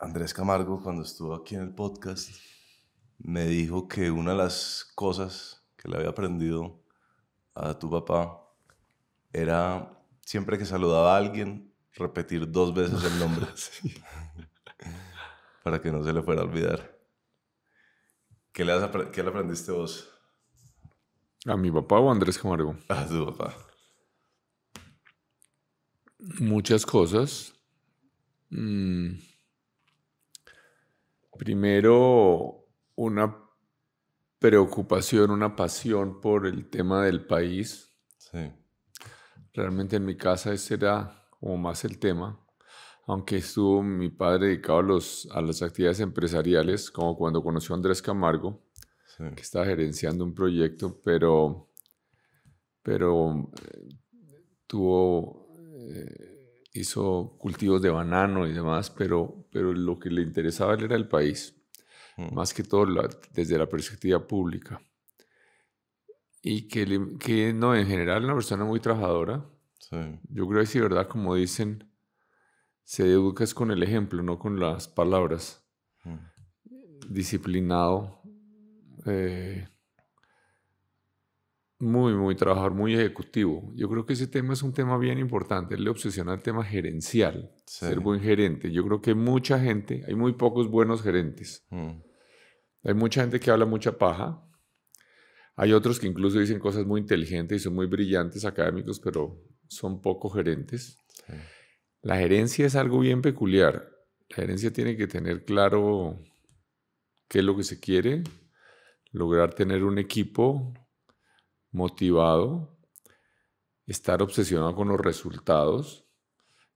Andrés Camargo, cuando estuvo aquí en el podcast, me dijo que una de las cosas que le había aprendido a tu papá era siempre que saludaba a alguien, repetir dos veces el nombre. Para que no se le fuera a olvidar. ¿Qué le, aprendiste vos? ¿A mi papá o a Andrés Camargo? A tu papá. Muchas cosas. Mm, Primero, una preocupación, una pasión por el tema del país. Realmente en mi casa ese era como más el tema, aunque estuvo mi padre dedicado a, las actividades empresariales, como cuando conoció a Andrés Camargo, que estaba gerenciando un proyecto, pero, pero eh, tuvo... Eh, hizo cultivos de banano y demás, pero, pero lo que le interesaba él era el país, mm. más que todo desde la perspectiva pública. Y que, que, no, en general una persona muy trabajadora. Yo creo que sí, ¿verdad? Como dicen, se educa es con el ejemplo, no con las palabras. Mm. Disciplinado, eh, muy, muy trabajador, muy ejecutivo. Yo creo que ese tema es un tema bien importante. Él le obsesiona el tema gerencial, ser buen gerente. Yo creo que mucha gente, hay muy pocos buenos gerentes. Mm. Hay mucha gente que habla mucha paja. Hay otros que incluso dicen cosas muy inteligentes y son muy brillantes académicos, pero son pocos gerentes. La gerencia es algo bien peculiar. La gerencia tiene que tener claro qué es lo que se quiere, lograr tener un equipo motivado, estar obsesionado con los resultados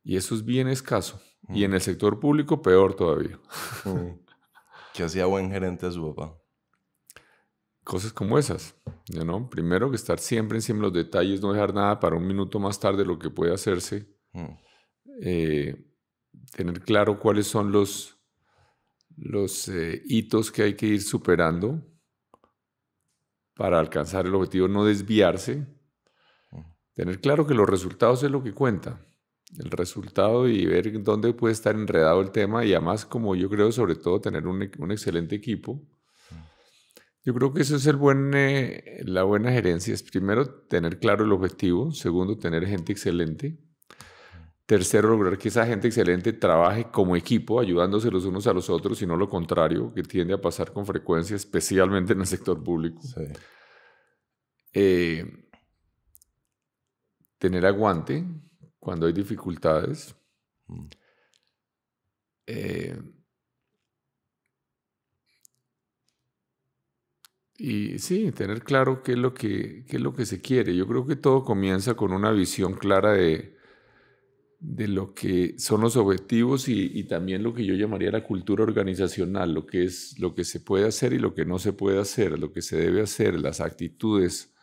y eso es bien escaso. Y en mm. el sector público peor todavía. ¿Qué hacía buen gerente su papá? Cosas como esas, Primero que estar siempre encima de los detalles, no dejar nada para un minuto más tarde lo que puede hacerse. Mm. Eh, tener claro cuáles son los, los eh, hitos que hay que ir superando para alcanzar el objetivo, no desviarse, mm. tener claro que los resultados es lo que cuenta, el resultado y ver dónde puede estar enredado el tema y además, como yo creo, sobre todo tener un, excelente equipo. Mm. Yo creo que eso es el buen, eh, la buena gerencia, es primero tener claro el objetivo, segundo tener gente excelente, Tercero, lograr que esa gente excelente trabaje como equipo, ayudándose los unos a los otros y no lo contrario, que tiende a pasar con frecuencia, especialmente en el sector público. Eh, tener aguante cuando hay dificultades. Mm. Eh, y sí, tener claro qué es, lo que, qué es lo que se quiere. Yo creo que todo comienza con una visión clara de de lo que son los objetivos y, también lo que yo llamaría la cultura organizacional, lo que es lo que se puede hacer y lo que no se puede hacer, lo que se debe hacer, las actitudes.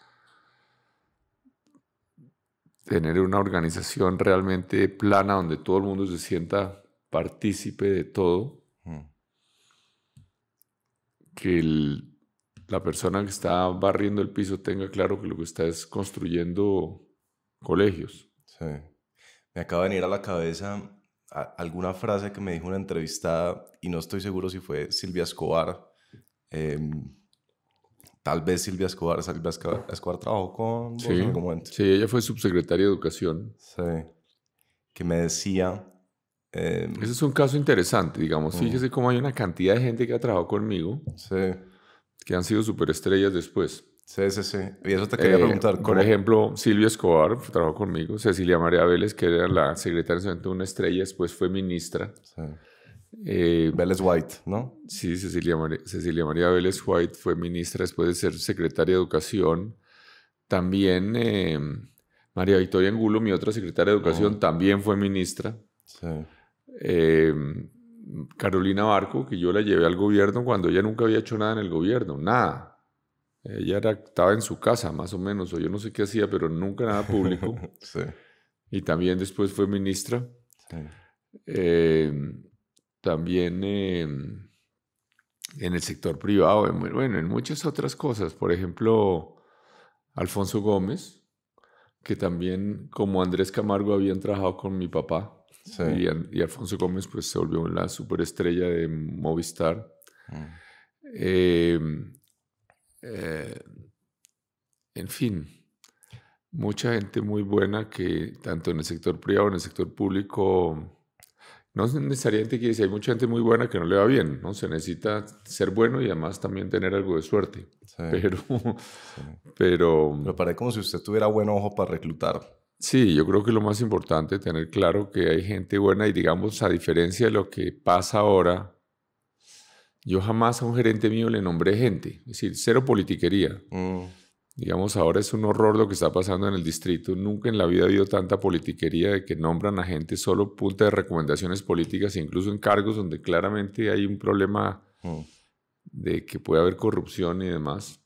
Tener una organización realmente plana donde todo el mundo se sienta partícipe de todo. Mm. Que la persona que está barriendo el piso tenga claro que lo que está es construyendo colegios. Sí me acaba de venir a la cabeza alguna frase que me dijo una entrevistada, y no estoy seguro si fue Silvia Escobar. Em, tal vez Silvia Escobar, Silvia Escobar, trabajó con sí, Sí, ella fue subsecretaria de Educación. Sí. Que me decía. Em, Ese es un caso interesante, digamos. Fíjese cómo hay una cantidad de gente que ha trabajado conmigo. Sí. Que han sido superestrellas después. Sí, sí, sí. Y eso te quería eh, preguntar. Por ejemplo, Silvio Escobar trabajó conmigo, Cecilia María Vélez, que era la secretaria de una estrella, después fue ministra. Eh, Vélez White, ¿no? Sí, Cecilia María, Vélez White fue ministra después de ser secretaria de Educación. También em, María Victoria Angulo, mi otra secretaria de Educación, ah. también fue ministra. Em, Carolina Barco, que yo la llevé al gobierno cuando ella nunca había hecho nada en el gobierno, nada. Ella estaba en su casa, más o menos, o yo no sé qué hacía, pero nunca nada público. sí. Y también después fue ministra. Em, también em, en el sector privado, en, bueno, en muchas otras cosas. Por ejemplo, Alfonso Gómez, que también, como Andrés Camargo, habían trabajado con mi papá. Sí. Y, Alfonso Gómez, pues se volvió la superestrella de Movistar. Eh, eh, en fin, mucha gente muy buena que tanto en el sector privado, en el sector público, no necesariamente quiere decir, hay mucha gente muy buena que no le va bien, ¿no? Se necesita ser bueno y además también tener algo de suerte. pero, pero... Me parece como si usted tuviera buen ojo para reclutar. Sí, yo creo que lo más importante es tener claro que hay gente buena y digamos, a diferencia de lo que pasa ahora, yo jamás a un gerente mío le nombré gente, es decir, cero politiquería. Mm. Digamos, ahora es un horror lo que está pasando en el distrito. Nunca en la vida ha habido tanta politiquería de que nombran a gente solo punta de recomendaciones políticas, e incluso en cargos donde claramente hay un problema mm. de que puede haber corrupción y demás.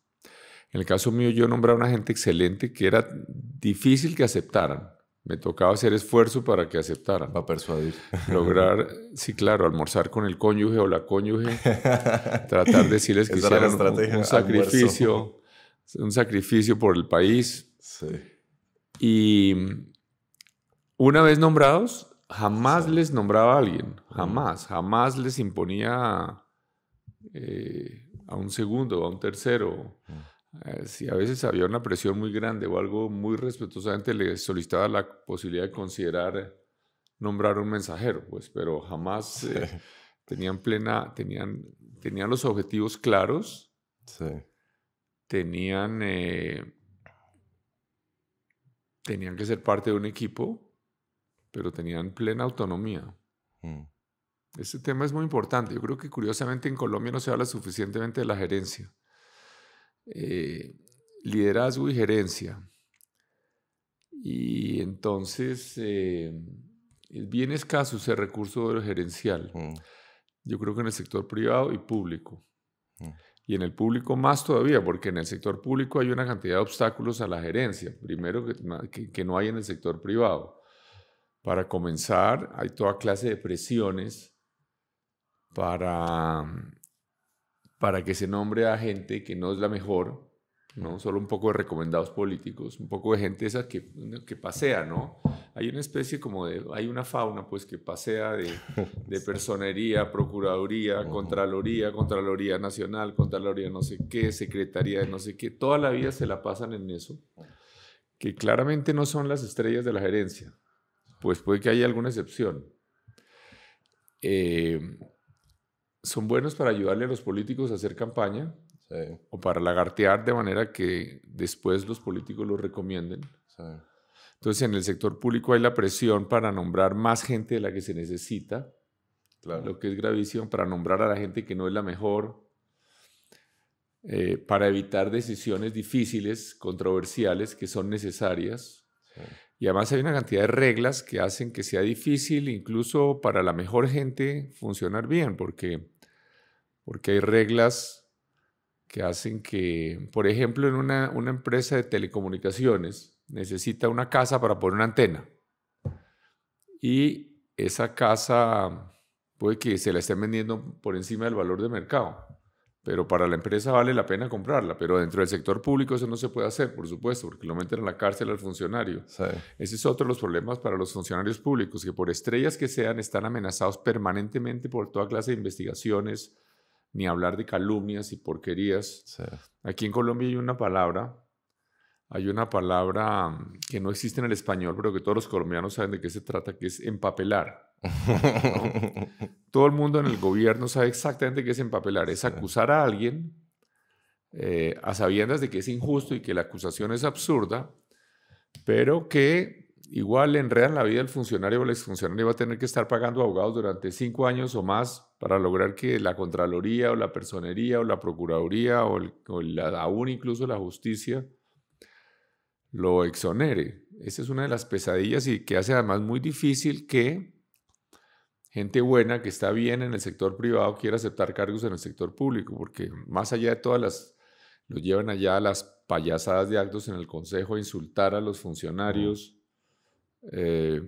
En el caso mío, yo nombré a una gente excelente que era difícil que aceptaran. Me tocaba hacer esfuerzo para que aceptaran. Para persuadir. Lograr, sí, claro, almorzar con el cónyuge o la cónyuge, tratar de decirles que hicieran un, sacrificio, un sacrificio por el país. Sí. Y una vez nombrados, jamás les nombraba a alguien, jamás, jamás les imponía eh, a un segundo, a un tercero. Eh, si a veces había una presión muy grande o algo muy respetuosamente le solicitaba la posibilidad de considerar nombrar un mensajero, pues, pero jamás eh, tenían plena, tenían, tenían los objetivos claros, tenían, eh, tenían que ser parte de un equipo, pero tenían plena autonomía. Este tema es muy importante. Yo creo que curiosamente en Colombia no se habla suficientemente de la gerencia. Eh, liderazgo y gerencia. Y entonces eh, es bien escaso ese recurso gerencial. Mm. Yo creo que en el sector privado y público. Mm. Y en el público más todavía, porque en el sector público hay una cantidad de obstáculos a la gerencia. Primero, que no hay en el sector privado. Para comenzar, hay toda clase de presiones para para que se nombre a gente que no es la mejor, ¿no? Solo un poco de recomendados políticos, un poco de gente esa que, pasea, ¿no? Hay una especie como de, hay una fauna pues que pasea de, de personería, procuraduría, contraloría, contraloría nacional, contraloría no sé qué, secretaría de no sé qué, toda la vida se la pasan en eso, que claramente no son las estrellas de la gerencia, pues puede que haya alguna excepción. Eh, son buenos para ayudarle a los políticos a hacer campaña o para lagartear de manera que después los políticos lo recomienden. Entonces, en el sector público hay la presión para nombrar más gente de la que se necesita, claro. lo que es gravísimo, para nombrar a la gente que no es la mejor, eh, para evitar decisiones difíciles, controversiales, que son necesarias. Y además hay una cantidad de reglas que hacen que sea difícil, incluso para la mejor gente, funcionar bien, porque porque hay reglas que hacen que, por ejemplo, en una, empresa de telecomunicaciones necesita una casa para poner una antena y esa casa puede que se la estén vendiendo por encima del valor de mercado pero para la empresa vale la pena comprarla, pero dentro del sector público eso no se puede hacer, por supuesto, porque lo meten en la cárcel al funcionario. Ese es otro de los problemas para los funcionarios públicos, que por estrellas que sean están amenazados permanentemente por toda clase de investigaciones, ni hablar de calumnias y porquerías. Aquí en Colombia hay una palabra, hay una palabra mm, que no existe en el español, pero que todos los colombianos saben de qué se trata, que es empapelar. Todo el mundo en el gobierno sabe exactamente qué es empapelar. Es acusar a alguien eh, a sabiendas de que es injusto y que la acusación es absurda, pero que igual le enredan la vida el funcionario o el exfuncionario va a tener que estar pagando abogados durante cinco años o más para lograr que la Contraloría o la Personería o la Procuraduría o, la, aún incluso la justicia lo exonere. Esa es una de las pesadillas y que hace además muy difícil que gente buena que está bien en el sector privado quiera aceptar cargos en el sector público, porque más allá de todas las, lo llevan allá a las payasadas de actos en el Consejo, a insultar a los funcionarios. Eh,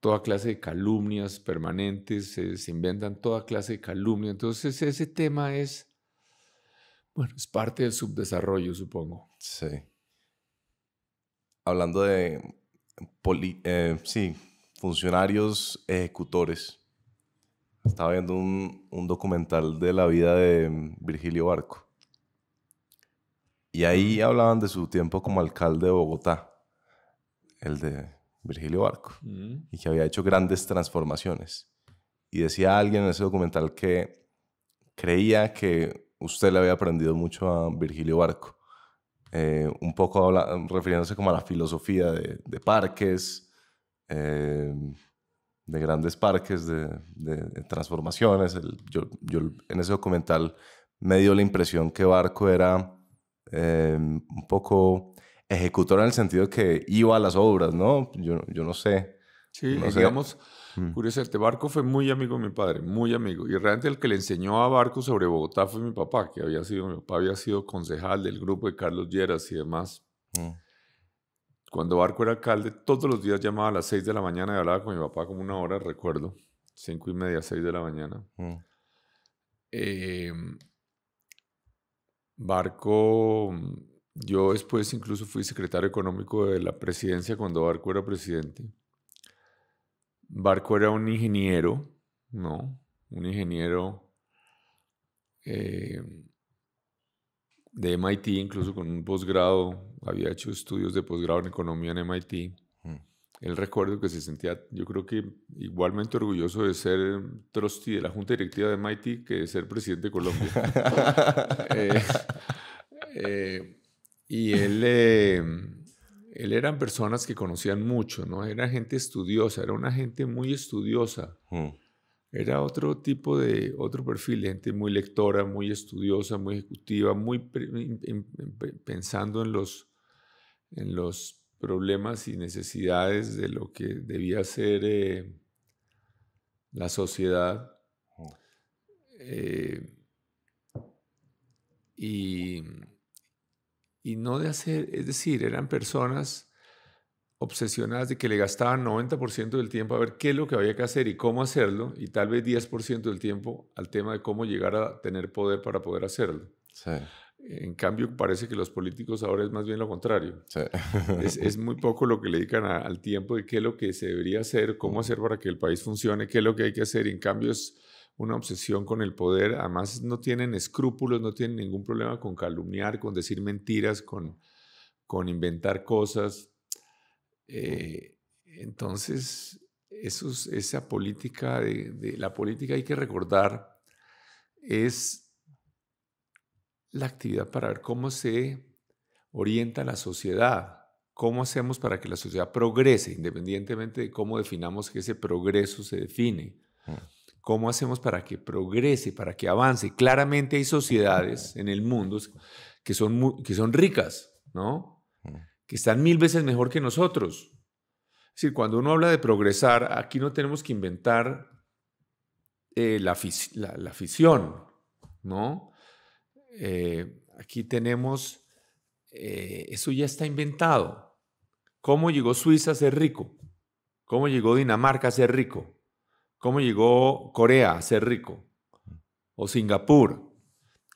toda clase de calumnias permanentes, eh, se inventan toda clase de calumnias. Entonces ese tema es, bueno, es parte del subdesarrollo, supongo. Sí. Hablando de, eh, sí, funcionarios ejecutores. Estaba viendo un, un documental de la vida de mm, Virgilio Barco. Y ahí hablaban de su tiempo como alcalde de Bogotá, el de Virgilio Barco, mm. y que había hecho grandes transformaciones. Y decía alguien en ese documental que creía que usted le había aprendido mucho a Virgilio Barco, eh, un poco refiriéndose como a la filosofía de, parques, eh, de grandes parques, de, transformaciones. yo, en ese documental me dio la impresión que Barco era eh, un poco ejecutor en el sentido que iba a las obras, ¿no? Yo, yo no sé. Sí, no digamos, mm. curiosamente, Barco fue muy amigo de mi padre, muy amigo. Y realmente el que le enseñó a Barco sobre Bogotá fue mi papá, que había sido, mi papá había sido concejal del grupo de Carlos Lleras y demás. Mm. Cuando Barco era alcalde, todos los días llamaba a las 6 de la mañana y hablaba con mi papá como una hora, recuerdo, cinco y media, 6 de la mañana. Mm. Em, barco yo después incluso fui secretario económico de la presidencia cuando Barco era presidente. Barco era un ingeniero, ¿no? Un ingeniero eh, de MIT, incluso con un posgrado, había hecho estudios de posgrado en economía en MIT. Mm. Él recuerdo que se sentía, yo creo que igualmente orgulloso de ser trustee de la Junta Directiva de MIT que de ser presidente de Colombia. eh, eh y él, eh, él eran personas que conocían mucho, ¿no? Era gente estudiosa, era una gente muy estudiosa. Hmm. Era otro tipo de, otro perfil, gente muy lectora, muy estudiosa, muy ejecutiva, muy pensando en los, en los problemas y necesidades de lo que debía ser eh, la sociedad. Hmm. Eh, y y no de hacer, es decir, eran personas obsesionadas de que le gastaban 90% del tiempo a ver qué es lo que había que hacer y cómo hacerlo, y tal vez 10% del tiempo al tema de cómo llegar a tener poder para poder hacerlo. En cambio, parece que los políticos ahora es más bien lo contrario. es, muy poco lo que le dedican al tiempo de qué es lo que se debería hacer, cómo hacer para que el país funcione, qué es lo que hay que hacer, y en cambio es una obsesión con el poder, además no tienen escrúpulos, no tienen ningún problema con calumniar, con decir mentiras, con, con inventar cosas. Eh, entonces, esa política, de, la política hay que recordar, es la actividad para ver cómo se orienta la sociedad, cómo hacemos para que la sociedad progrese, independientemente de cómo definamos que ese progreso se define. Mm. ¿Cómo hacemos para que progrese, para que avance? Claramente hay sociedades en el mundo que son, que son ricas, ¿no? Mm. Que están mil veces mejor que nosotros. Es decir, cuando uno habla de progresar, aquí no tenemos que inventar eh, la, la, fisión, ¿no? Eh, aquí tenemos, eh, eso ya está inventado. ¿Cómo llegó Suiza a ser rico? ¿Cómo llegó Dinamarca a ser rico? ¿Cómo llegó Corea a ser rico? O Singapur.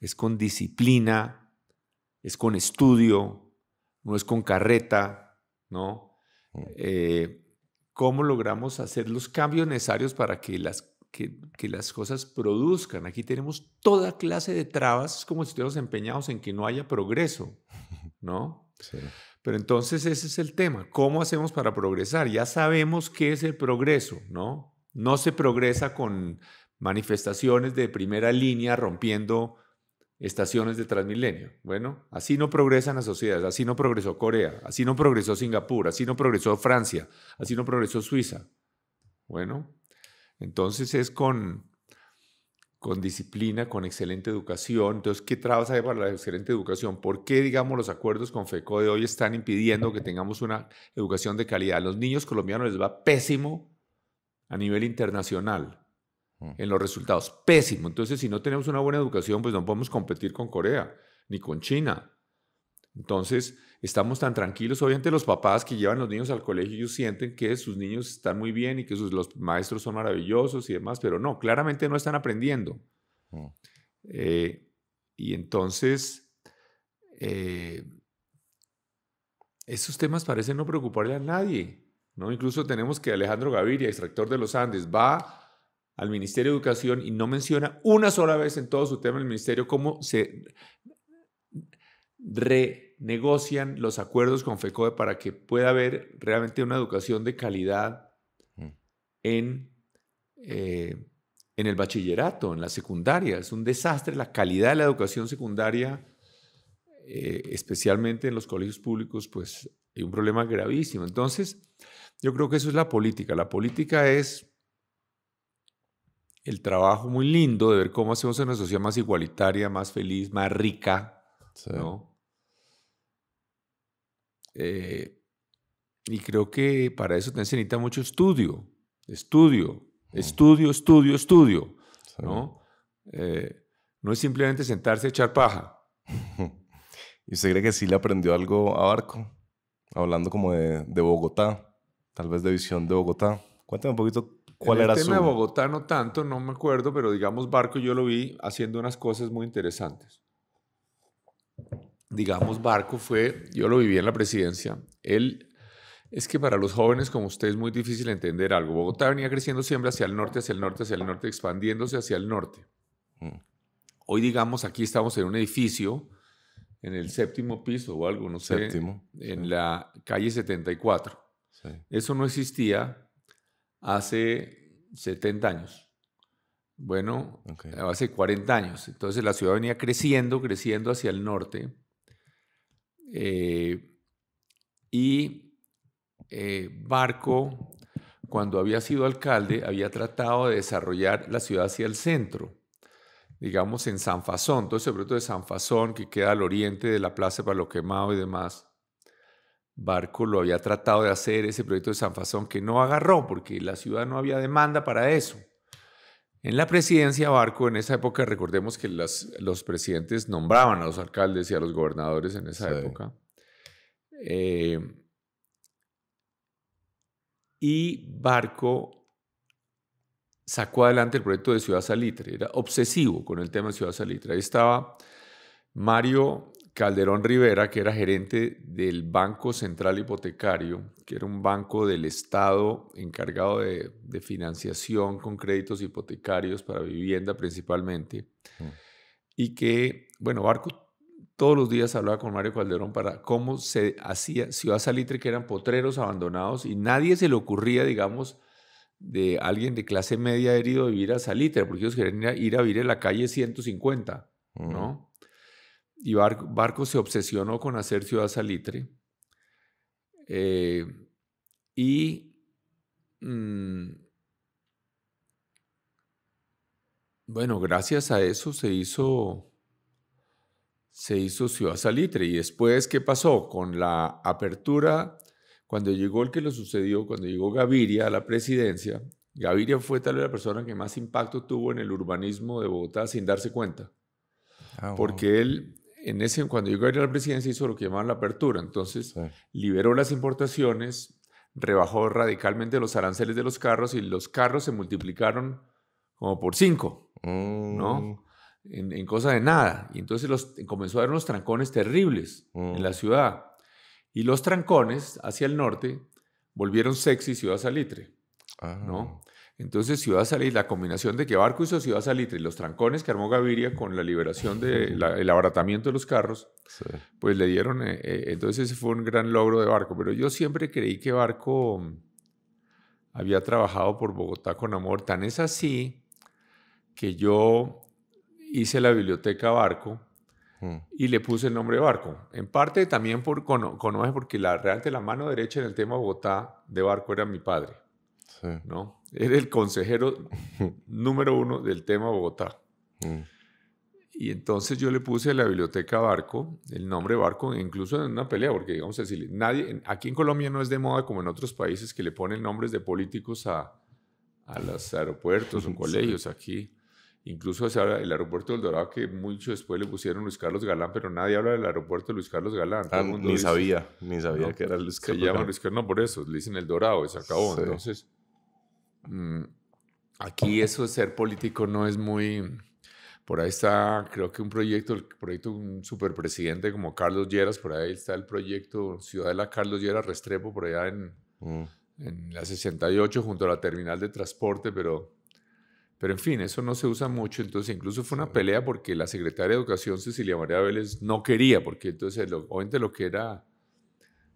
Es con disciplina, es con estudio, no es con carreta, ¿no? Eh, ¿Cómo logramos hacer los cambios necesarios para que las, que, las cosas produzcan? Aquí tenemos toda clase de trabas, es como si estuviéramos empeñados en que no haya progreso, ¿no? Pero entonces ese es el tema. ¿Cómo hacemos para progresar? Ya sabemos qué es el progreso, ¿no? No se progresa con manifestaciones de primera línea rompiendo estaciones de Transmilenio. Bueno, así no progresan las sociedades, así no progresó Corea, así no progresó Singapur, así no progresó Francia, así no progresó Suiza. Bueno, entonces es con, con disciplina, con excelente educación. Entonces, ¿qué trabas hay para la excelente educación? ¿Por qué, digamos, los acuerdos con FECO de hoy están impidiendo que tengamos una educación de calidad? A los niños colombianos les va pésimo a nivel internacional mm. en los resultados. Pésimo. Entonces, si no tenemos una buena educación, pues no podemos competir con Corea ni con China. Entonces, estamos tan tranquilos. Obviamente, los papás que llevan los niños al colegio, ellos sienten que sus niños están muy bien y que los maestros son maravillosos y demás, pero no, claramente no están aprendiendo. Mm. Eh, y entonces, eh, esos temas parecen no preocuparle a nadie. Incluso tenemos que Alejandro Gaviria, extractor de los Andes, va al Ministerio de Educación y no menciona una sola vez en todo su tema el ministerio cómo se renegocian los acuerdos con FECOE para que pueda haber realmente una educación de calidad mm. en, eh, en el bachillerato, en la secundaria. Es un desastre la calidad de la educación secundaria, eh, especialmente en los colegios públicos, pues hay un problema gravísimo. Entonces, yo creo que eso es la política. La política es el trabajo muy lindo de ver cómo hacemos una sociedad más igualitaria, más feliz, más rica, eh, y creo que para eso se necesita mucho estudio, estudio, estudio, estudio, estudio, eh, ¿no? es simplemente sentarse a echar paja. ¿Y usted cree que sí le aprendió algo a Barco? Hablando como de Bogotá tal vez de visión de Bogotá. Cuéntame un poquito cuál era su... El tema de Bogotá no tanto, no me acuerdo, pero digamos Barco yo lo vi haciendo unas cosas muy interesantes. Digamos Barco fue, yo lo viví en la presidencia, él... Es que para los jóvenes como usted es muy difícil entender algo. Bogotá venía creciendo siempre hacia el norte, hacia el norte, hacia el norte, expandiéndose hacia el norte. Mm. Hoy, digamos, aquí estamos en un edificio, en el séptimo piso o algo, no sé. Séptimo. En la calle 74. Eso no existía hace 70 años. Bueno, hace 40 años. Entonces la ciudad venía creciendo, creciendo hacia el norte. Eh, y eh, Barco, cuando había sido alcalde, había tratado de desarrollar la ciudad hacia el centro, digamos en San Fasón, todo ese proyecto de San Fasón que queda al oriente de la Plaza para lo Quemado y demás. Barco lo había tratado de hacer, ese proyecto de San que no agarró porque la ciudad no había demanda para eso. En la presidencia Barco, en esa época, recordemos que los presidentes nombraban a los alcaldes y a los gobernadores en esa época. Eh, y Barco sacó adelante el proyecto de Ciudad Salitre, era obsesivo con el tema de Ciudad Salitre. Ahí estaba Mario Calderón Rivera, que era gerente del Banco Central Hipotecario, que era un banco del Estado encargado de, financiación con créditos hipotecarios para vivienda principalmente, mm. y que, bueno, Barco todos los días hablaba con Mario Calderón para cómo se hacía Ciudad Salitre, que eran potreros abandonados, y nadie se le ocurría, digamos, de alguien de clase media herido vivir a Salitre, porque ellos querían ir a, a vivir en la calle 150, ¿no? Mm y Barco se obsesionó con hacer Ciudad Salitre. Eh, y mm, bueno, gracias a eso se hizo, se hizo Ciudad Salitre. Y después, ¿qué pasó? Con la apertura, cuando llegó el que lo sucedió, cuando llegó Gaviria a la presidencia, Gaviria fue tal vez la persona que más impacto tuvo en el urbanismo de Bogotá sin darse cuenta. Ah, Porque él en ese, cuando llegó a la presidencia hizo lo que llamaban la apertura, entonces liberó las importaciones, rebajó radicalmente los aranceles de los carros y los carros se multiplicaron como por cinco, ¿no? Mm. En, cosa de nada. Y entonces los, comenzó a haber unos trancones terribles en la mm. ciudad. Y los trancones hacia el norte volvieron sexy ciudad salitre, ah. ¿no? Entonces a salir la combinación de que Barco hizo Ciudad Salitre y los trancones que armó Gaviria con la liberación del abaratamiento de los carros, pues le dieron, eh, eh, entonces ese fue un gran logro de Barco. Pero yo siempre creí que Barco mm, había trabajado por Bogotá con amor. Tan es así que yo hice la biblioteca Barco mm. y le puse el nombre Barco. En parte también por con, porque la de la mano derecha en el tema Bogotá de Barco era mi padre. ¿no? Era el consejero número uno del tema Bogotá. Mm. Y entonces yo le puse a la biblioteca Barco, el nombre Barco, incluso en una pelea, porque digamos así, nadie, aquí en Colombia no es de moda como en otros países que le ponen nombres de políticos a, a los aeropuertos o colegios. Aquí, incluso el aeropuerto del Dorado, que mucho después le pusieron Luis Carlos Galán, pero nadie habla del aeropuerto de Luis Carlos Galán. Ah, ni sabía, ni sabía que era Luis Carlos. Se llama Luis Carlos, no por eso, le dicen el Dorado, se acabó. Entonces. Mm, aquí eso de ser político no es muy... Por ahí está, creo que un proyecto, el proyecto un superpresidente como Carlos Lleras, por ahí está el proyecto ciudad de la Carlos Lleras Restrepo, por allá en, mm. en, la 68, junto a la terminal de transporte, pero, pero en fin, eso no se usa mucho. Entonces, incluso fue una pelea porque la secretaria de Educación, Cecilia María Vélez, no quería, porque entonces, lo, obviamente, lo que era,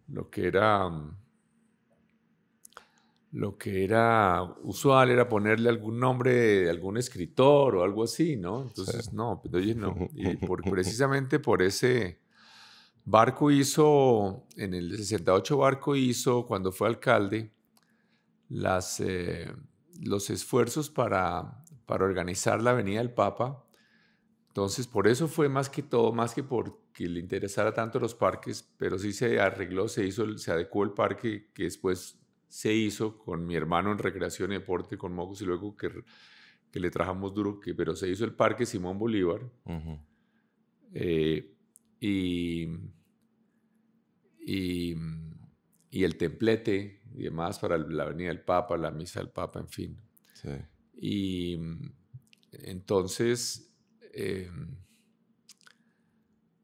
lo que era mm, lo que era usual era ponerle algún nombre de algún escritor o algo así, ¿no? Entonces, no, pues, oye, no. precisamente por ese Barco hizo, en el 68 Barco hizo, cuando fue alcalde, las, eh, los esfuerzos para, para organizar la Avenida del Papa. Entonces, por eso fue más que todo, más que porque le interesara tanto los parques, pero sí se arregló, se hizo, se adecuó el parque que después se hizo con mi hermano en recreación y deporte, con Mocos y luego que, que le trajamos duro, que, pero se hizo el Parque Simón Bolívar. Eh, y, y, mm, y, el templete y demás para la Avenida del Papa, la misa del Papa, en fin. Y mm, entonces... Eh,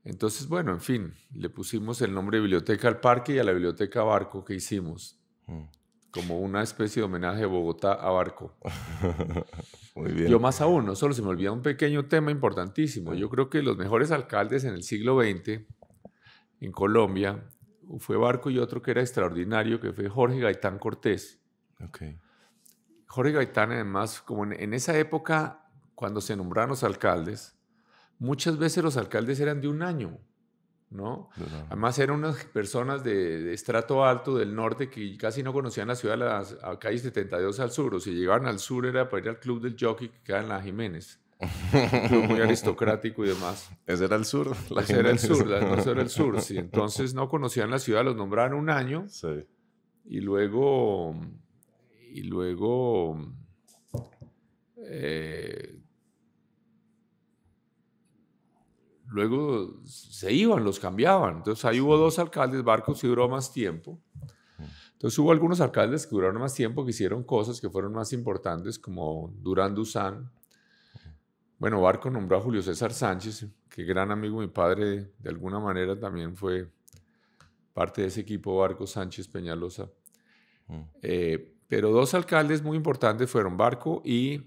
entonces, bueno, en fin, le pusimos el nombre de biblioteca al parque y a la biblioteca Barco que hicimos. Mm. Como una especie de homenaje de Bogotá a Barco. Muy bien. Yo más aún, no solo se me olvida un pequeño tema importantísimo. Yo creo que los mejores alcaldes en el siglo XX en Colombia fue Barco y otro que era extraordinario, que fue Jorge Gaitán Cortés. Jorge Gaitán, además, como en, en, esa época, cuando se nombraron los alcaldes, muchas veces los alcaldes eran de un año. ¿no? Además eran unas personas de, estrato alto del norte que casi no conocían la ciudad, las, calles calle 72 al sur, si llegaban al sur era para ir al club del jockey que queda en la Jiménez. Club muy aristocrático y demás. Ese era el sur. La Ese era el sur, el sur, Entonces no conocían la ciudad, los nombraron un año. Sí. Y luego, y luego eh, luego se iban, los cambiaban. Entonces ahí hubo dos alcaldes, Barcos y duró más tiempo. Mm. Entonces hubo algunos alcaldes que duraron más tiempo, que hicieron cosas que fueron más importantes, como Durán Duzán. Bueno, Barco nombró a Julio César Sánchez, que gran amigo mi padre, de alguna manera también fue parte de ese equipo Barco Sánchez Peñalosa. Mm. Eh, pero dos alcaldes muy importantes fueron Barco y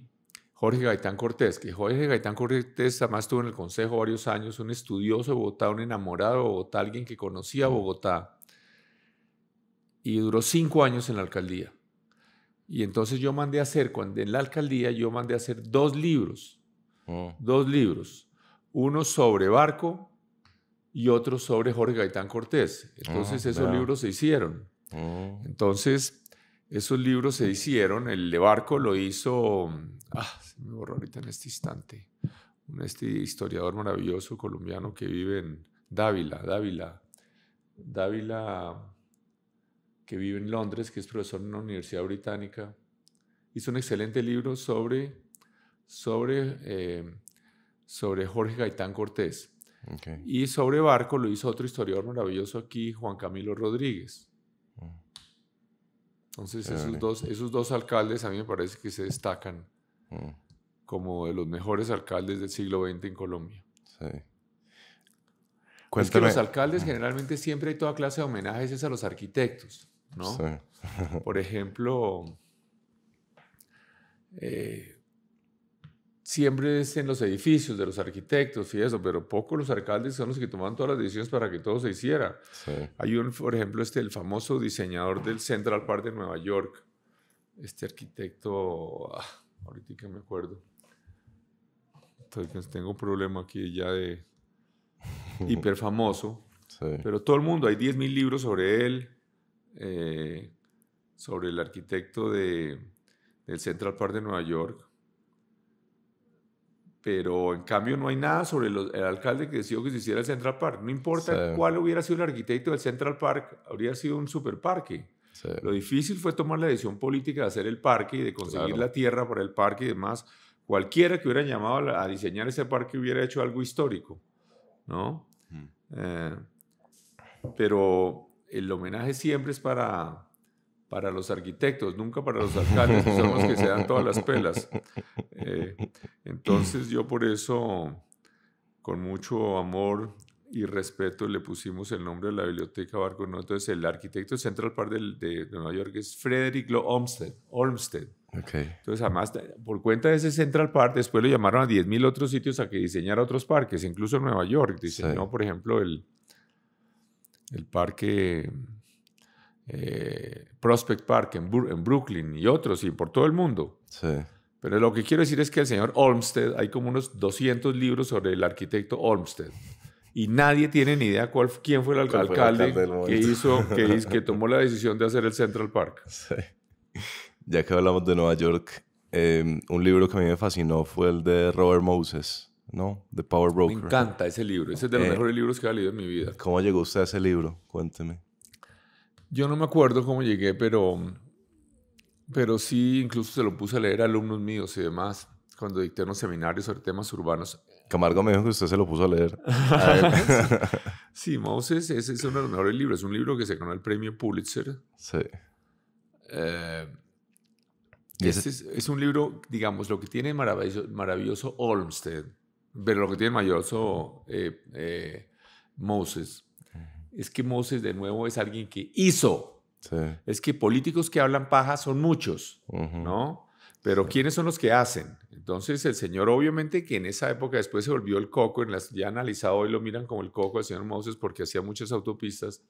Jorge Gaitán Cortés, que Jorge Gaitán Cortés además estuvo en el Consejo varios años, un estudioso de Bogotá, un enamorado de Bogotá, alguien que conocía mm. Bogotá, y duró cinco años en la alcaldía. Y entonces yo mandé a hacer, cuando en la alcaldía yo mandé a hacer dos libros, oh. dos libros, uno sobre barco y otro sobre Jorge Gaitán Cortés. Ah, entonces esos libros se hicieron. Oh. Entonces esos libros se hicieron, el de Barco lo hizo, ah, se me borró ahorita en este instante, este historiador maravilloso colombiano que vive en Dávila, Dávila, Dávila, que vive en Londres, que es profesor en una universidad británica. Hizo un excelente libro sobre, sobre, eh, sobre Jorge Gaitán Cortés. Y sobre Barco lo hizo otro historiador maravilloso aquí, Juan Camilo Rodríguez. Entonces esos dos, esos dos alcaldes a mí me parece que se destacan mm. como de los mejores alcaldes del siglo XX en Colombia. Sí. Es los alcaldes mm. generalmente siempre hay toda clase de homenajes es a los arquitectos, ¿no? Sí. Por ejemplo, eh, siempre es en los edificios de los arquitectos y eso, pero pocos los alcaldes son los que toman todas las decisiones para que todo se hiciera. Hay un, por ejemplo, este, el famoso diseñador del Central Park de Nueva York, este arquitecto, ah, ahorita que me acuerdo, tengo un problema aquí ya de hiper famoso, pero todo el mundo, hay 10.000 libros sobre él, eh, sobre el arquitecto de, del Central Park de Nueva York pero en cambio no hay nada sobre el alcalde que decidió que se hiciera el Central Park. No importa cuál hubiera sido el arquitecto del Central Park, habría sido un super parque. Lo difícil fue tomar la decisión política de hacer el parque y de conseguir la tierra para el parque y demás. Cualquiera que hubiera llamado a diseñar ese parque hubiera hecho algo histórico, ¿no? Eh, pero el homenaje siempre es para, para los arquitectos, nunca para los alcaldes, que son los que se dan todas las pelas. Eh, entonces yo por eso, con mucho amor y respeto, le pusimos el nombre de la biblioteca Barco Entonces el arquitecto Central Park de, Nueva York es Frederick Olmsted. Olmsted. Okay. Entonces, además, por cuenta de ese Central Park, después lo llamaron a 10.000 otros sitios a que diseñara otros parques, incluso en Nueva York. Diseñó, por ejemplo, el, el parque eh, Prospect Park en, Brooklyn y otros y por todo el mundo. Sí. Pero lo que quiero decir es que el señor Olmsted, hay como unos 200 libros sobre el arquitecto Olmsted y nadie tiene ni idea cuál, quién fue el, alcalde, que, hizo, que, tomó la decisión de hacer el Central Park. Ya que hablamos de Nueva York, em, un libro que a mí me fascinó fue el de Robert Moses, ¿no? The Power Broker. Me encanta ese libro, ese es de los eh, mejores libros que he leído en mi vida. ¿Cómo llegó usted a ese libro? Cuénteme. Yo no me acuerdo cómo llegué, pero, pero sí, incluso se lo puse a leer a alumnos míos y demás, cuando dicté unos seminarios sobre temas urbanos. Camargo me dijo que usted se lo puso a leer. sí, Moses es, es, uno de los mejores libros. Es un libro que se ganó el premio Pulitzer. Sí. Eh, es, un libro, digamos, lo que tiene maravilloso, Olmsted, pero lo que tiene maravilloso eh, eh Moses es que Moses de nuevo es alguien que hizo. Es que políticos que hablan paja son muchos, ¿no? Pero ¿quiénes son los que hacen? Entonces el señor obviamente que en esa época después se volvió el coco, en las, ya analizado hoy lo miran como el coco del señor Moses porque hacía muchas autopistas.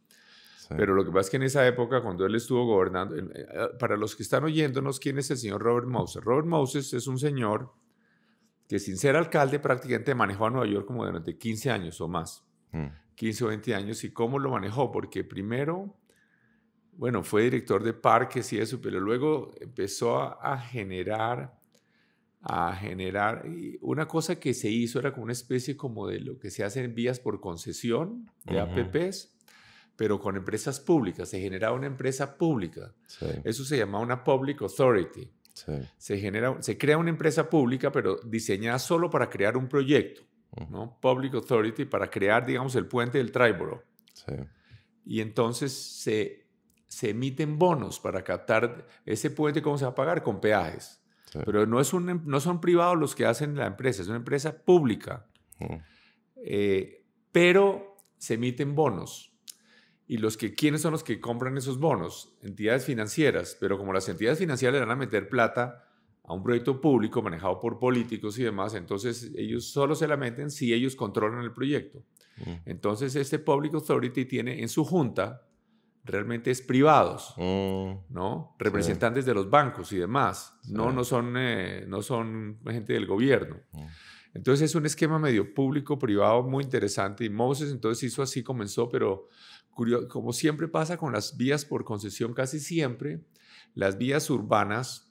Pero lo que pasa es que en esa época, cuando él estuvo gobernando, eh, eh, para los que están oyéndonos, ¿quién es el señor Robert Moses? Robert Moses es un señor que sin ser alcalde prácticamente manejó a Nueva York como durante 15 años o más. 15 mm. o 20 años, y cómo lo manejó, porque primero, bueno, fue director de parques y eso, pero luego empezó a, generar a generar una cosa que se hizo era como una especie como de lo que se hace en vías por concesión de APPs pero con empresas públicas se generaba una empresa pública eso se llamaba una public authority se genera se crea una empresa pública pero diseñada solo para crear un proyecto Public Authority, para crear, digamos, el puente del Triborough. Y entonces se, se, emiten bonos para captar ese puente, ¿cómo se va a pagar? Con peajes. Pero no, es un, em, no son privados los que hacen la empresa, es una empresa pública. Eh, pero se emiten bonos. ¿Y los que, quiénes son los que compran esos bonos? Entidades financieras. Pero como las entidades financieras le van a meter plata a un proyecto público manejado por políticos y demás, entonces ellos solo se la si ellos controlan el proyecto. Mm. Entonces este Public Authority tiene en su junta realmente es privados, mm. ¿no? Representantes de los bancos y demás, no, no, son, eh, no son gente del gobierno. Mm. Entonces es un esquema medio público-privado muy interesante y Moses entonces hizo así, comenzó, pero como siempre pasa con las vías por concesión, casi siempre, las vías urbanas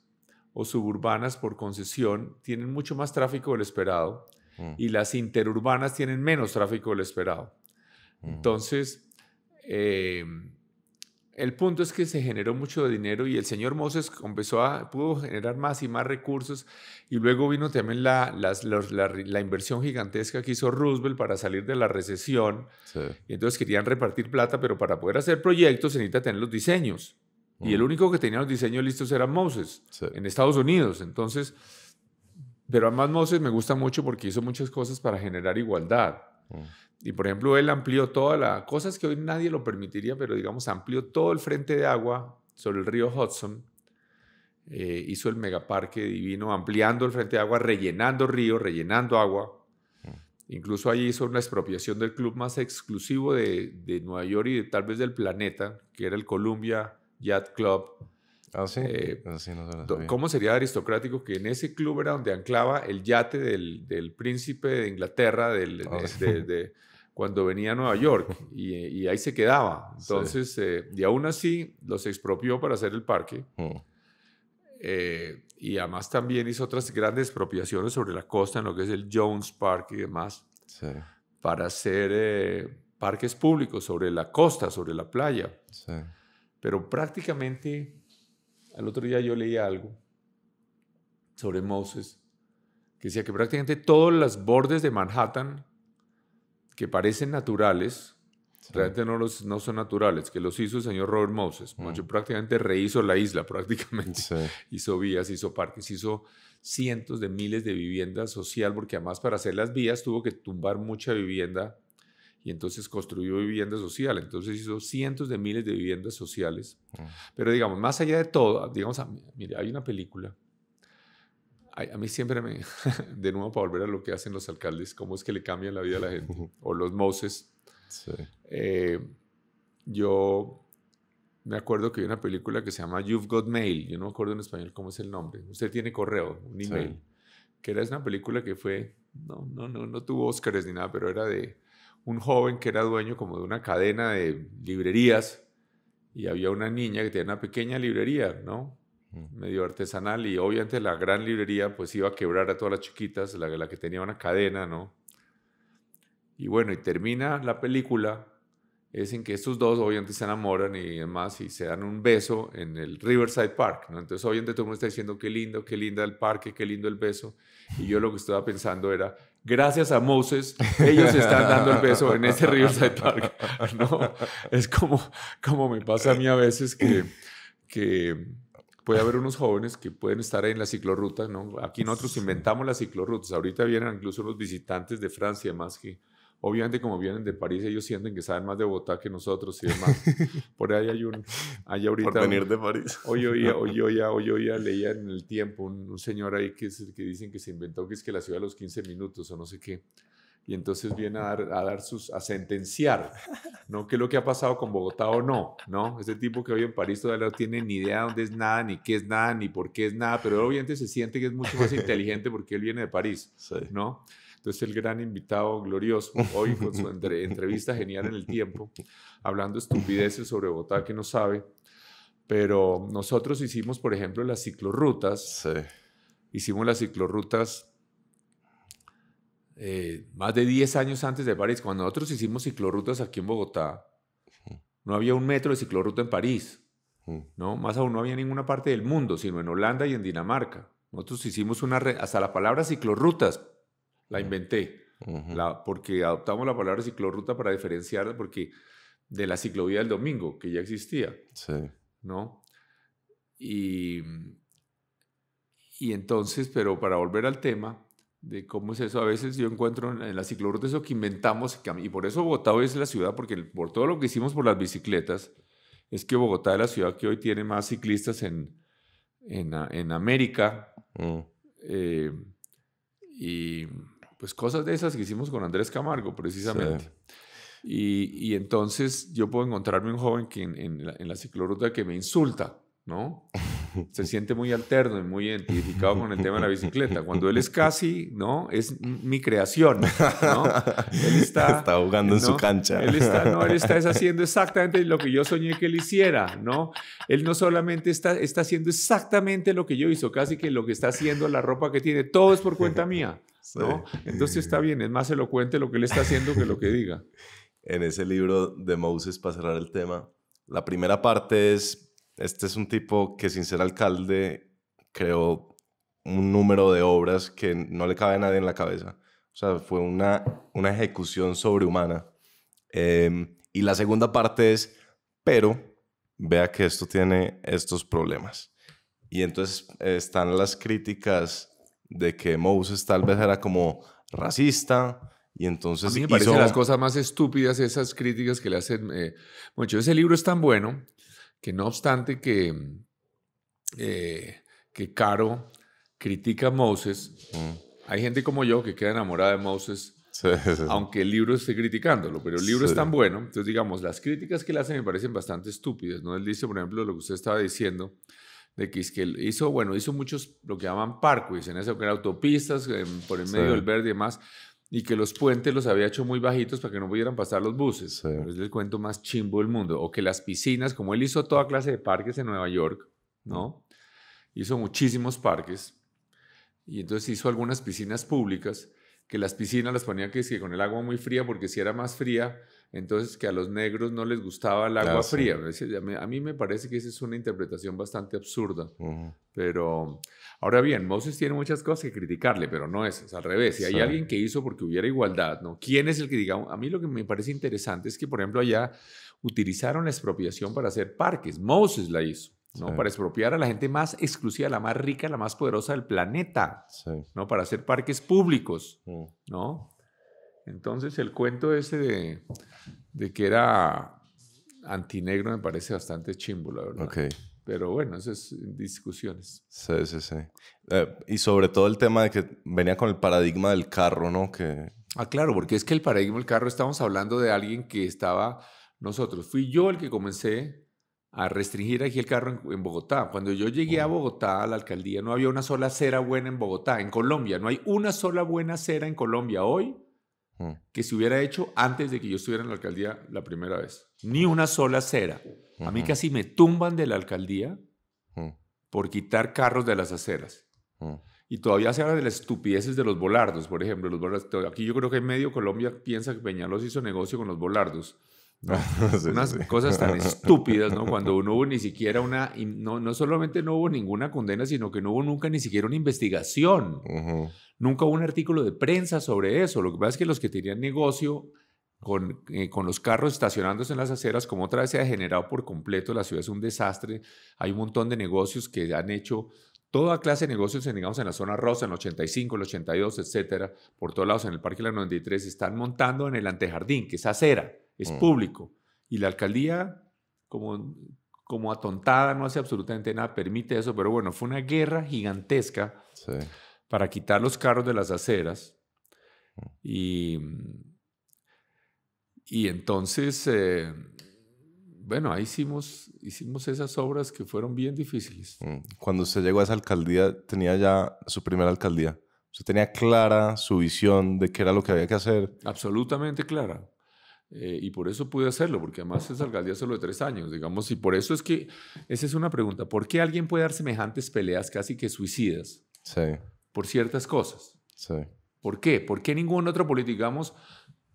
o suburbanas por concesión tienen mucho más tráfico del esperado mm. y las interurbanas tienen menos tráfico del esperado. Mm. Entonces, em, el punto es que se generó mucho dinero y el señor Moses a, pudo generar más y más recursos y luego vino también la, inversión gigantesca que hizo Roosevelt para salir de la recesión. entonces querían repartir plata, pero para poder hacer proyectos se necesita tener los diseños. Y el único que tenía los diseños listos era Moses, en Estados Unidos. Entonces, pero además Moses me gusta mucho porque hizo muchas cosas para generar igualdad. Mm. Y por ejemplo, él amplió todas las cosas que hoy nadie lo permitiría, pero digamos, amplió todo el frente de agua sobre el río Hudson. Eh, hizo el megaparque divino, ampliando el frente de agua, rellenando río, rellenando agua. Mm. Incluso ahí hizo una expropiación del club más exclusivo de, Nueva York y de, tal vez del planeta, que era el Columbia Yacht Club. Ah, eh, ah, ¿Cómo sería aristocrático que en ese club era donde anclaba el yate del, príncipe de Inglaterra del, ah, cuando venía a Nueva York? Y, ahí se quedaba. Entonces, eh, y aún así los expropió para hacer el parque. Mm. Eh, y además también hizo otras grandes expropiaciones sobre la costa en lo que es el Jones Park y demás. Para hacer parques públicos sobre la costa, sobre la playa. Sí. Pero prácticamente al otro día yo leía algo sobre Moses que decía que prácticamente todos los bordes de Manhattan que parecen naturales, realmente no, los, no son naturales, que los hizo el señor Robert Moses. Mm. Prácticamente rehizo la isla, prácticamente. Hizo vías, hizo parques, hizo cientos de miles de viviendas social, porque además para hacer las vías tuvo que tumbar mucha vivienda y entonces construyó vivienda social, entonces hizo cientos de miles de viviendas sociales. Mm. Pero digamos, más allá de todo, digamos, mire, hay una película, a, mí siempre me, de nuevo para volver a lo que hacen los alcaldes, cómo es que le cambian la vida a la gente, o los moses. Sí. Eh, yo me acuerdo que hay una película que se llama You've Got Mail, yo no me acuerdo en español cómo es el nombre, usted tiene correo, un email, que era una película que fue, no, no, no, no tuvo Oscars ni nada, pero era de un joven que era dueño como de una cadena de librerías y había una niña que tenía una pequeña librería, ¿no? medio artesanal y obviamente la gran librería pues iba a quebrar a todas las chiquitas, la, la que tenía una cadena, ¿no? Y bueno, y termina la película, es en que estos dos obviamente se enamoran y demás y se dan un beso en el Riverside Park, ¿no? Entonces obviamente todo el mundo está diciendo qué lindo, qué linda el parque, qué lindo el beso y yo lo que estaba pensando era gracias a Moses, ellos están dando el beso en ese Riverside Park. Es como, como me pasa a mí a veces que, que puede haber unos jóvenes que pueden estar en la ciclorruta. Aquí nosotros inventamos las ciclorrutas. Ahorita vienen incluso unos visitantes de Francia más que Obviamente, como vienen de París, ellos sienten que saben más de Bogotá que nosotros y demás. Por ahí hay un. Hay ahorita Por venir de París. Hoy oía, hoy oía, hoy oía, leía en el tiempo un, señor ahí que, es, el que dicen que se inventó que es que la ciudad de los 15 minutos o no sé qué. Y entonces viene a dar, a dar sus. a sentenciar, ¿no? ¿Qué es lo que ha pasado con Bogotá o no? ¿No? Ese tipo que hoy en París todavía no tiene ni idea dónde es nada, ni qué es nada, ni por qué es nada, pero obviamente se siente que es mucho más inteligente porque él viene de París, ¿no? Sí. Entonces el gran invitado glorioso, hoy con su entrevista genial en el tiempo, hablando estupideces sobre Bogotá que no sabe, pero nosotros hicimos, por ejemplo, las ciclorrutas. Sí. Hicimos las ciclorrutas eh, más de 10 años antes de París. Cuando nosotros hicimos ciclorrutas aquí en Bogotá, no había un metro de ciclorruta en París. Mm. ¿no? Más aún no había ninguna parte del mundo, sino en Holanda y en Dinamarca. Nosotros hicimos una hasta la palabra ciclorrutas la inventé. porque adoptamos la palabra ciclorruta para diferenciarla porque de la ciclovía del domingo, que ya existía. Sí. ¿No? Y, entonces, pero para volver al tema de cómo es eso, a veces yo encuentro en, la ciclorruta eso que inventamos, y por eso Bogotá hoy es la ciudad, porque por todo lo que hicimos por las bicicletas, es que Bogotá es la ciudad que hoy tiene más ciclistas en, en, América. Mm. Eh, y pues cosas de esas que hicimos con Andrés Camargo, precisamente. Y, entonces yo puedo encontrarme un joven que en, la, cicloruta que me insulta, ¿no? Se siente muy alterno y muy identificado con el tema de la bicicleta. Cuando él es casi, ¿no? Es mi creación, ¿no? Él está, está jugando en su cancha. Él está, no, él está haciendo exactamente lo que yo soñé que él hiciera, ¿no? Él no solamente está, está haciendo exactamente lo que yo hizo, casi que lo que está haciendo, la ropa que tiene, todo es por cuenta mía. Entonces está bien, es más elocuente lo que él está haciendo que lo que diga. en ese libro de Moses, para cerrar el tema, la primera parte es, este es un tipo que sin ser alcalde creó un número de obras que no le cabe a nadie en la cabeza. O sea, fue una, una ejecución sobrehumana. Em, y la segunda parte es, pero vea que esto tiene estos problemas. Y entonces están las críticas de que Moses tal vez era como racista, y entonces. A parecen las cosas más estúpidas esas críticas que le hacen. Eh, Ese libro es tan bueno que, no obstante que, eh, que Caro critica a Moses, mm. hay gente como yo que queda enamorada de Moses. Aunque el libro esté criticándolo, pero el libro es tan bueno. Entonces, digamos, las críticas que le hacen me parecen bastante estúpidas. ¿no? Él dice, por ejemplo, lo que usted estaba diciendo, de que Hizo, bueno, hizo muchos lo que llaman parkways, en eso que eran autopistas eh, por el medio del verde y demás, y que los puentes los había hecho muy bajitos para que no pudieran pasar los buses. Es el cuento más chimbo del mundo. O que las piscinas, como él hizo toda clase de parques en Nueva York, ¿no? Hizo muchísimos parques y entonces hizo algunas piscinas públicas que las piscinas las ponían que, con el agua muy fría, porque si era más fría, entonces que a los negros no les gustaba el agua ah, fría. A mí me parece que esa es una interpretación bastante absurda. Pero ahora bien, Moses tiene muchas cosas que criticarle, pero no es, al revés. Si hay alguien que hizo porque hubiera igualdad, ¿no? ¿Quién es el que diga? A mí lo que me parece interesante es que, por ejemplo, allá utilizaron la expropiación para hacer parques. Moses la hizo. ¿no? Para expropiar a la gente más exclusiva, la más rica, la más poderosa del planeta, ¿no? Para hacer parques públicos, ¿no? Entonces el cuento ese de, que era antinegro me parece bastante chimbo, la verdad. Pero bueno, esas es discusiones. Sí, sí, sí. Eh, y sobre todo el tema de que venía con el paradigma del carro, ¿no? Que... Ah, claro, porque es que el paradigma del carro, estamos hablando de alguien que estaba, nosotros, fui yo el que comencé a restringir aquí el carro en, Bogotá. Cuando yo llegué a Bogotá, a la alcaldía, no había una sola acera buena en Bogotá, en Colombia. No hay una sola buena acera en Colombia hoy que se hubiera hecho antes de que yo estuviera en la alcaldía la primera vez. Ni una sola acera. A mí casi me tumban de la alcaldía por quitar carros de las aceras. Y todavía se habla de las estupideces de los volardos, por ejemplo. Los aquí yo creo que en medio Colombia piensa que Peñalos hizo negocio con los volardos. unas cosas tan estúpidas, ¿no? Cuando no hubo ni siquiera una, no, no solamente no hubo ninguna condena, sino que no hubo nunca ni siquiera una investigación. Nunca hubo un artículo de prensa sobre eso. Lo que pasa es que los que tenían negocio con, eh, con, los carros estacionándose en las aceras, como otra vez se ha generado por completo, la ciudad es un desastre, hay un montón de negocios que han hecho toda clase de negocios, en, digamos, en la zona rosa, en el 85, el 82, etcétera, por todos lados, en el Parque de la 93, están montando en el antejardín, que es acera es mm. público. Y la alcaldía, como, como atontada, no hace absolutamente nada, permite eso, pero bueno, fue una guerra gigantesca para quitar los carros de las aceras. Mm. Y, y entonces, eh, bueno, ahí hicimos, hicimos esas obras que fueron bien difíciles. Mm. Cuando usted llegó a esa alcaldía, tenía ya su primera alcaldía. ¿Usted tenía clara su visión de qué era lo que había que hacer? Absolutamente clara. Eh, y por eso pude hacerlo, porque además es alcaldía solo de tres años, digamos, y por eso es que, esa es una pregunta, ¿por qué alguien puede dar semejantes peleas casi que suicidas sí. por ciertas cosas? Sí. ¿Por qué? ¿Por qué ningún otro político, digamos,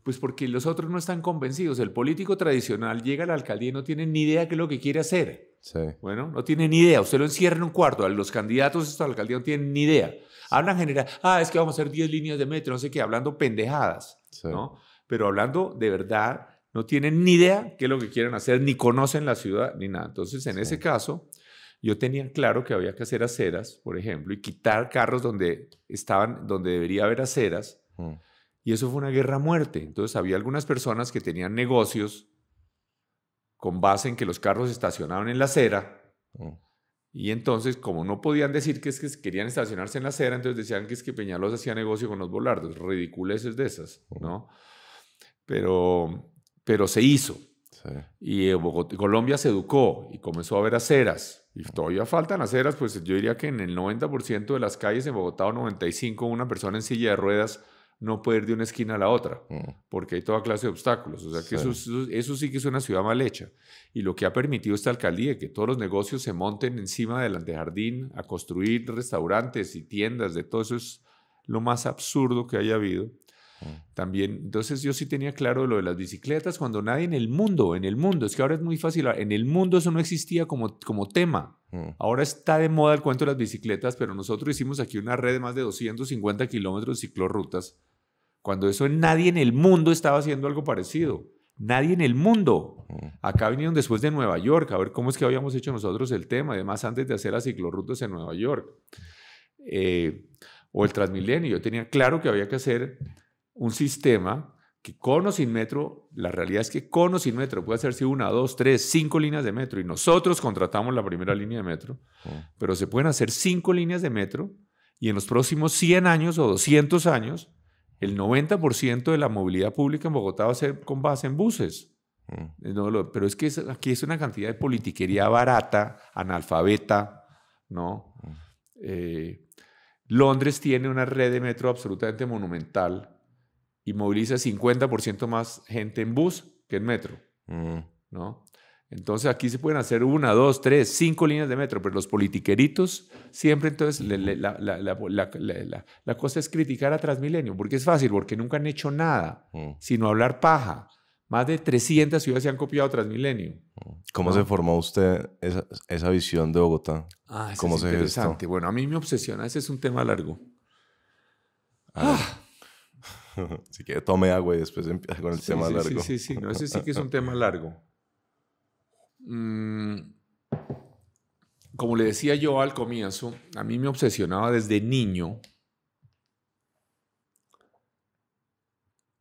pues porque los otros no están convencidos? El político tradicional llega a la alcaldía y no tiene ni idea de qué es lo que quiere hacer. Sí. Bueno, no tiene ni idea, usted lo encierra en un cuarto, los candidatos a la alcaldía no tienen ni idea. Hablan general, ah, es que vamos a hacer 10 líneas de metro, no sé qué, hablando pendejadas, ¿no? pero hablando de verdad, no tienen ni idea qué es lo que quieren hacer, ni conocen la ciudad, ni nada. Entonces, en ese caso, yo tenía claro que había que hacer aceras, por ejemplo, y quitar carros donde estaban, donde debería haber aceras. Mm. Y eso fue una guerra a muerte. Entonces, había algunas personas que tenían negocios con base en que los carros estacionaban en la acera. Mm. Y entonces, como no podían decir que es que querían estacionarse en la acera, entonces decían que es que Peñalos hacía negocio con los volardos. Ridiculeces de esas, mm. ¿no? pero, pero se hizo. Y eh, Colombia se educó y comenzó a haber aceras. Y todavía faltan aceras, pues yo diría que en el 90% de las calles en Bogotá o 95% una persona en silla de ruedas no puede ir de una esquina a la otra, mm. porque hay toda clase de obstáculos. O sea, que Eso, sí que es una ciudad mal hecha. Y lo que ha permitido esta alcaldía, que todos los negocios se monten encima del antejardín a construir restaurantes y tiendas, de todo eso es lo más absurdo que haya habido. También, entonces yo sí tenía claro lo de las bicicletas cuando nadie en el mundo, en el mundo, es que ahora es muy fácil, en el mundo eso no existía como, como tema. Ahora está de moda el cuento de las bicicletas, pero nosotros hicimos aquí una red de más de 250 kilómetros de ciclorrutas, cuando eso nadie en el mundo estaba haciendo algo parecido. Nadie en el mundo. Acá vinieron después de Nueva York a ver cómo es que habíamos hecho nosotros el tema, además antes de hacer las ciclorrutas en Nueva York. Eh, o el Transmilenio. Yo tenía claro que había que hacer un sistema que con o sin metro, la realidad es que con o sin metro puede hacerse una, dos, tres, cinco líneas de metro y nosotros contratamos la primera línea de metro, pero se pueden hacer cinco líneas de metro y en los próximos 100 años o 200 años, el 90% de la movilidad pública en Bogotá va a ser con base en buses. pero es que aquí es una cantidad de politiquería barata, analfabeta, ¿no? Eh, Londres tiene una red de metro absolutamente monumental y moviliza 50% más gente en bus que en metro, mm. ¿no? Entonces aquí se pueden hacer una, dos, tres, cinco líneas de metro, pero los politiqueritos siempre, entonces la, la, la, cosa es criticar a Transmilenio, porque es fácil, porque nunca han hecho nada, mm. sino hablar paja. Más de 300 ciudades se han copiado Transmilenio. Mm. ¿Cómo se formó usted esa, esa, visión de Bogotá? Ah, es interesante. Bueno, a mí me obsesiona, ese es un tema largo. Ah. Así que tome agua y después empieza con el tema largo. Sí, sí, sí. ese sí que es un tema largo. Mm, como le decía yo al comienzo, a mí me obsesionaba desde niño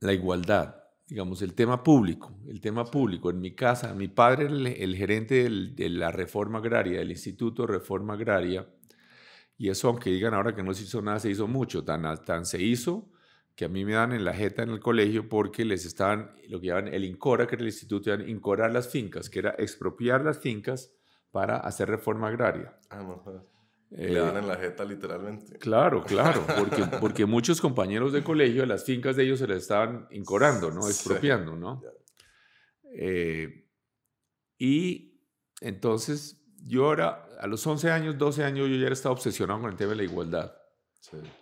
la igualdad, digamos, el tema público, el tema público. En mi casa, mi padre, el, el gerente de la reforma agraria, del Instituto Reforma Agraria, y eso aunque digan ahora que no se hizo nada, se hizo mucho, tan, tan se hizo a mí me dan en la jeta en el colegio porque les estaban, lo que llaman el INCORA, que era el instituto, a INCORAR las fincas, que era expropiar las fincas para hacer reforma agraria. Le eh, dan en la jeta literalmente. Claro, claro, porque, porque muchos compañeros de colegio, las fincas de ellos se les estaban incorando, ¿no? Expropiando, ¿no? Eh, y entonces yo ahora, a los 11 años, 12 años, yo ya estaba obsesionado con el tema de la igualdad,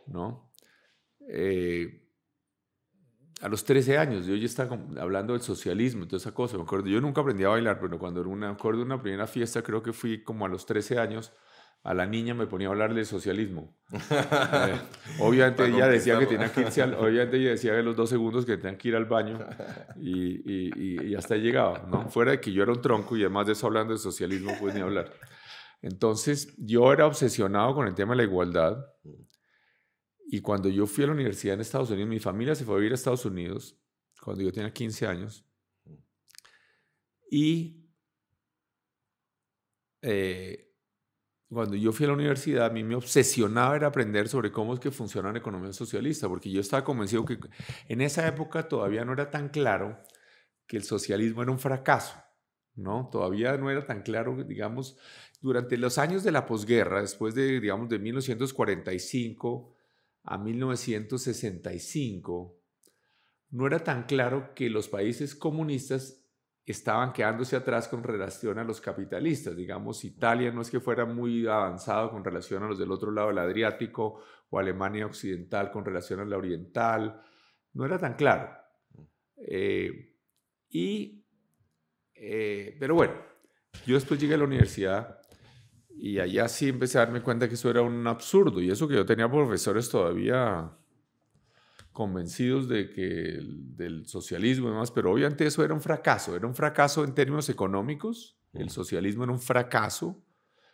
¿no? Eh, a los 13 años, yo ya estaba hablando del socialismo, toda esa cosa, me acuerdo, yo nunca aprendí a bailar, pero cuando me acuerdo una primera fiesta, creo que fui como a los 13 años, a la niña me ponía a hablarle de socialismo. Eh, obviamente ella decía que tenía que irse al, obviamente ella decía que los dos segundos que tenían que ir al baño y, y, y, hasta llegaba, ¿no? Fuera de que yo era un tronco y además de eso hablando de socialismo, pues ni hablar. Entonces yo era obsesionado con el tema de la igualdad y cuando yo fui a la universidad en Estados Unidos, mi familia se fue a vivir a Estados Unidos cuando yo tenía 15 años. Y eh, cuando yo fui a la universidad, a mí me obsesionaba era aprender sobre cómo es que funciona la economía socialista, porque yo estaba convencido que en esa época todavía no era tan claro que el socialismo era un fracaso, ¿no? Todavía no era tan claro, digamos, durante los años de la posguerra, después de, digamos, de 1945 a 1965, no era tan claro que los países comunistas estaban quedándose atrás con relación a los capitalistas. Digamos, Italia no es que fuera muy avanzado con relación a los del otro lado del Adriático o Alemania Occidental con relación a la Oriental. No era tan claro. Eh, y, eh, pero bueno, yo después llegué a la universidad y allá sí empecé a darme cuenta que eso era un absurdo. Y eso que yo tenía profesores todavía convencidos de que del socialismo y demás, pero obviamente eso era un fracaso, era un fracaso en términos económicos, el mm. socialismo era un fracaso,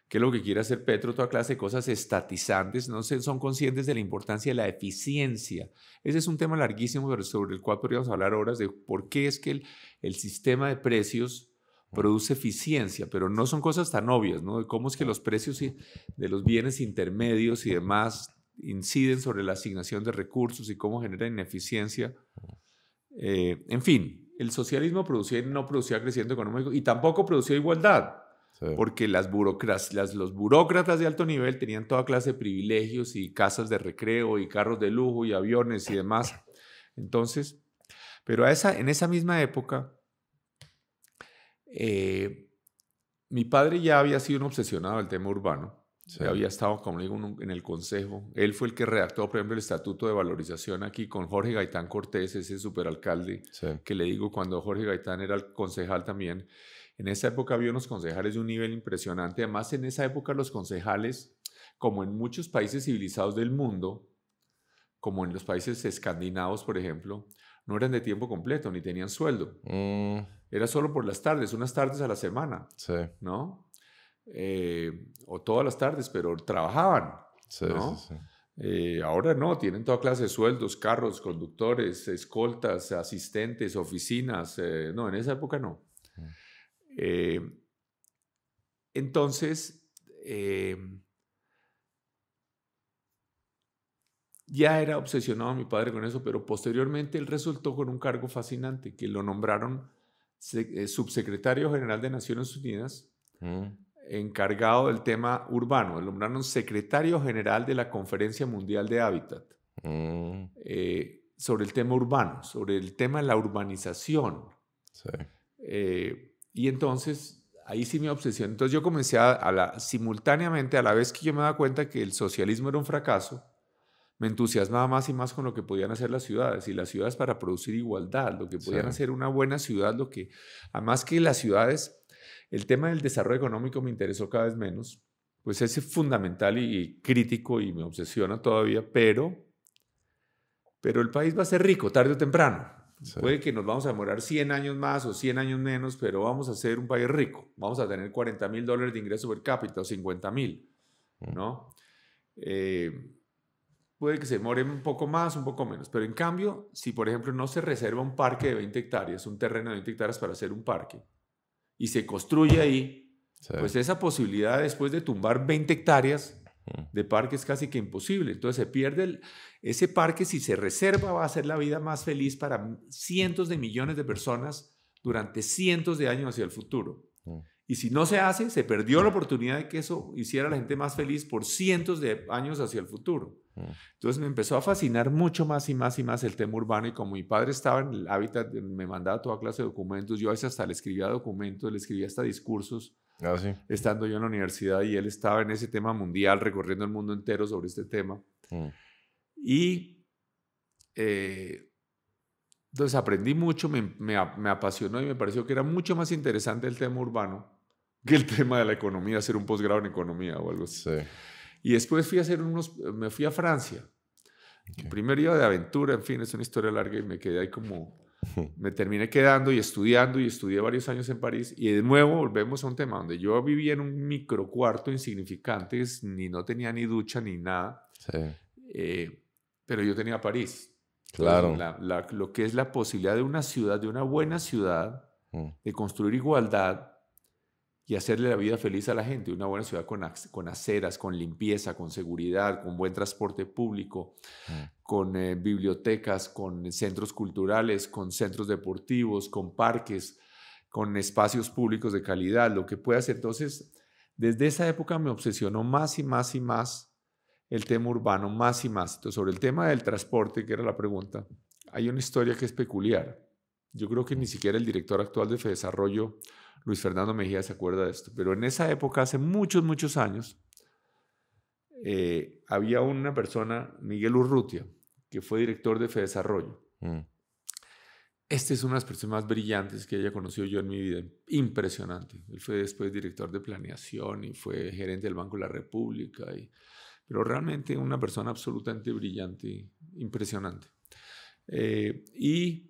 que es lo que quiere hacer Petro, toda clase de cosas estatizantes, no sé son conscientes de la importancia de la eficiencia. Ese es un tema larguísimo sobre el cual podríamos hablar horas de por qué es que el, el sistema de precios produce eficiencia, pero no son cosas tan obvias, ¿no? cómo es que los precios de los bienes intermedios y demás inciden sobre la asignación de recursos y cómo genera ineficiencia. Eh, en fin, el socialismo producía no producía crecimiento económico y tampoco producía igualdad, porque las las, los burócratas de alto nivel tenían toda clase de privilegios y casas de recreo y carros de lujo y aviones y demás. Entonces, pero a esa, en esa misma época, eh, mi padre ya había sido un obsesionado del tema urbano. Había estado como digo en el consejo. Él fue el que redactó, por ejemplo, el Estatuto de Valorización aquí con Jorge Gaitán Cortés, ese superalcalde, que le digo cuando Jorge Gaitán era el concejal también. En esa época había unos concejales de un nivel impresionante. Además, en esa época los concejales, como en muchos países civilizados del mundo, como en los países escandinavos, por ejemplo, no eran de tiempo completo ni tenían sueldo. Mm era solo por las tardes, unas tardes a la semana, ¿no? Eh, o todas las tardes, pero trabajaban, sí, eh, ahora no, tienen toda clase de sueldos, carros, conductores, escoltas, asistentes, oficinas. Eh, no, en esa época no. entonces, ya era obsesionado mi padre con eso, pero posteriormente él resultó con un cargo fascinante que lo nombraron eh, subsecretario general de Naciones Unidas, mm. encargado del tema urbano. el nombraron secretario general de la Conferencia Mundial de Hábitat mm. eh, sobre el tema urbano, sobre el tema de la urbanización. Eh, y entonces ahí sí mi obsesión. Entonces yo comencé a, la, simultáneamente, a la vez que yo me daba cuenta que el socialismo era un fracaso, me entusiasmaba más y más con lo que podían hacer las ciudades y las ciudades para producir igualdad, lo que podían hacer una buena ciudad, lo que, además que las ciudades, el tema del desarrollo económico me interesó cada vez menos, pues es fundamental y, crítico y me obsesiona todavía, pero, pero el país va a ser rico tarde o temprano. Puede que nos vamos a demorar 100 años más o 100 años menos, pero vamos a ser un país rico. Vamos a tener 40 mil dólares de ingreso per cápita o 50 mil, mm. ¿no? Eh, puede que se demore un poco más, un poco menos. Pero en cambio, si por ejemplo no se reserva un parque de 20 hectáreas, un terreno de 20 hectáreas para hacer un parque, y se construye ahí, pues esa posibilidad después de tumbar 20 hectáreas de parque es casi que imposible. Entonces se pierde ese parque, si se reserva, va a ser la vida más feliz para cientos de millones de personas durante cientos de años hacia el futuro. Y si no se hace, se perdió la oportunidad de que eso hiciera a la gente más feliz por cientos de años hacia el futuro. Mm. Entonces me empezó a fascinar mucho más y más y más el tema urbano y como mi padre estaba en el hábitat, me mandaba toda clase de documentos, yo a veces hasta le escribía documentos, le escribía hasta discursos, ah, estando yo en la universidad y él estaba en ese tema mundial, recorriendo el mundo entero sobre este tema. Mm. Y eh, entonces aprendí mucho, me apasionó y me pareció que era mucho más interesante el tema urbano que el tema de la economía, hacer un posgrado en economía o algo así. Sí. Y después fui a hacer unos, me fui a Francia. Okay. primer iba de aventura, en fin, es una historia larga y me quedé ahí como, me terminé quedando y estudiando y estudié varios años en París y de nuevo volvemos a un tema donde yo vivía en un microcuarto insignificante, ni no tenía ni ducha ni nada, sí. Eh, pero yo tenía París. Claro. lo que es la posibilidad de una ciudad, de una buena ciudad, mm. de construir igualdad, y hacerle la vida feliz a la gente. Una buena ciudad con, aceras, con limpieza, con seguridad, con buen transporte público, mm. con eh, bibliotecas, con centros culturales, con centros deportivos, con parques, con espacios públicos de calidad, lo que puedas. Entonces, desde esa época me obsesionó más y más y más el tema urbano, más y más. Entonces, sobre el tema del transporte, que era la pregunta, hay una historia que es peculiar. Yo creo que ni mm. siquiera el director actual de Desarrollo Luis Fernando Mejía se acuerda de esto, pero en esa época, hace muchos, muchos años, eh, había una persona, Miguel Urrutia, que fue director de Fedesarrollo. Mm. Esta Este es una de las personas más brillantes que haya conocido yo en mi vida. Impresionante. Él fue después director de planeación y fue gerente del Banco de la República. pero realmente una persona absolutamente brillante, impresionante. Eh, y,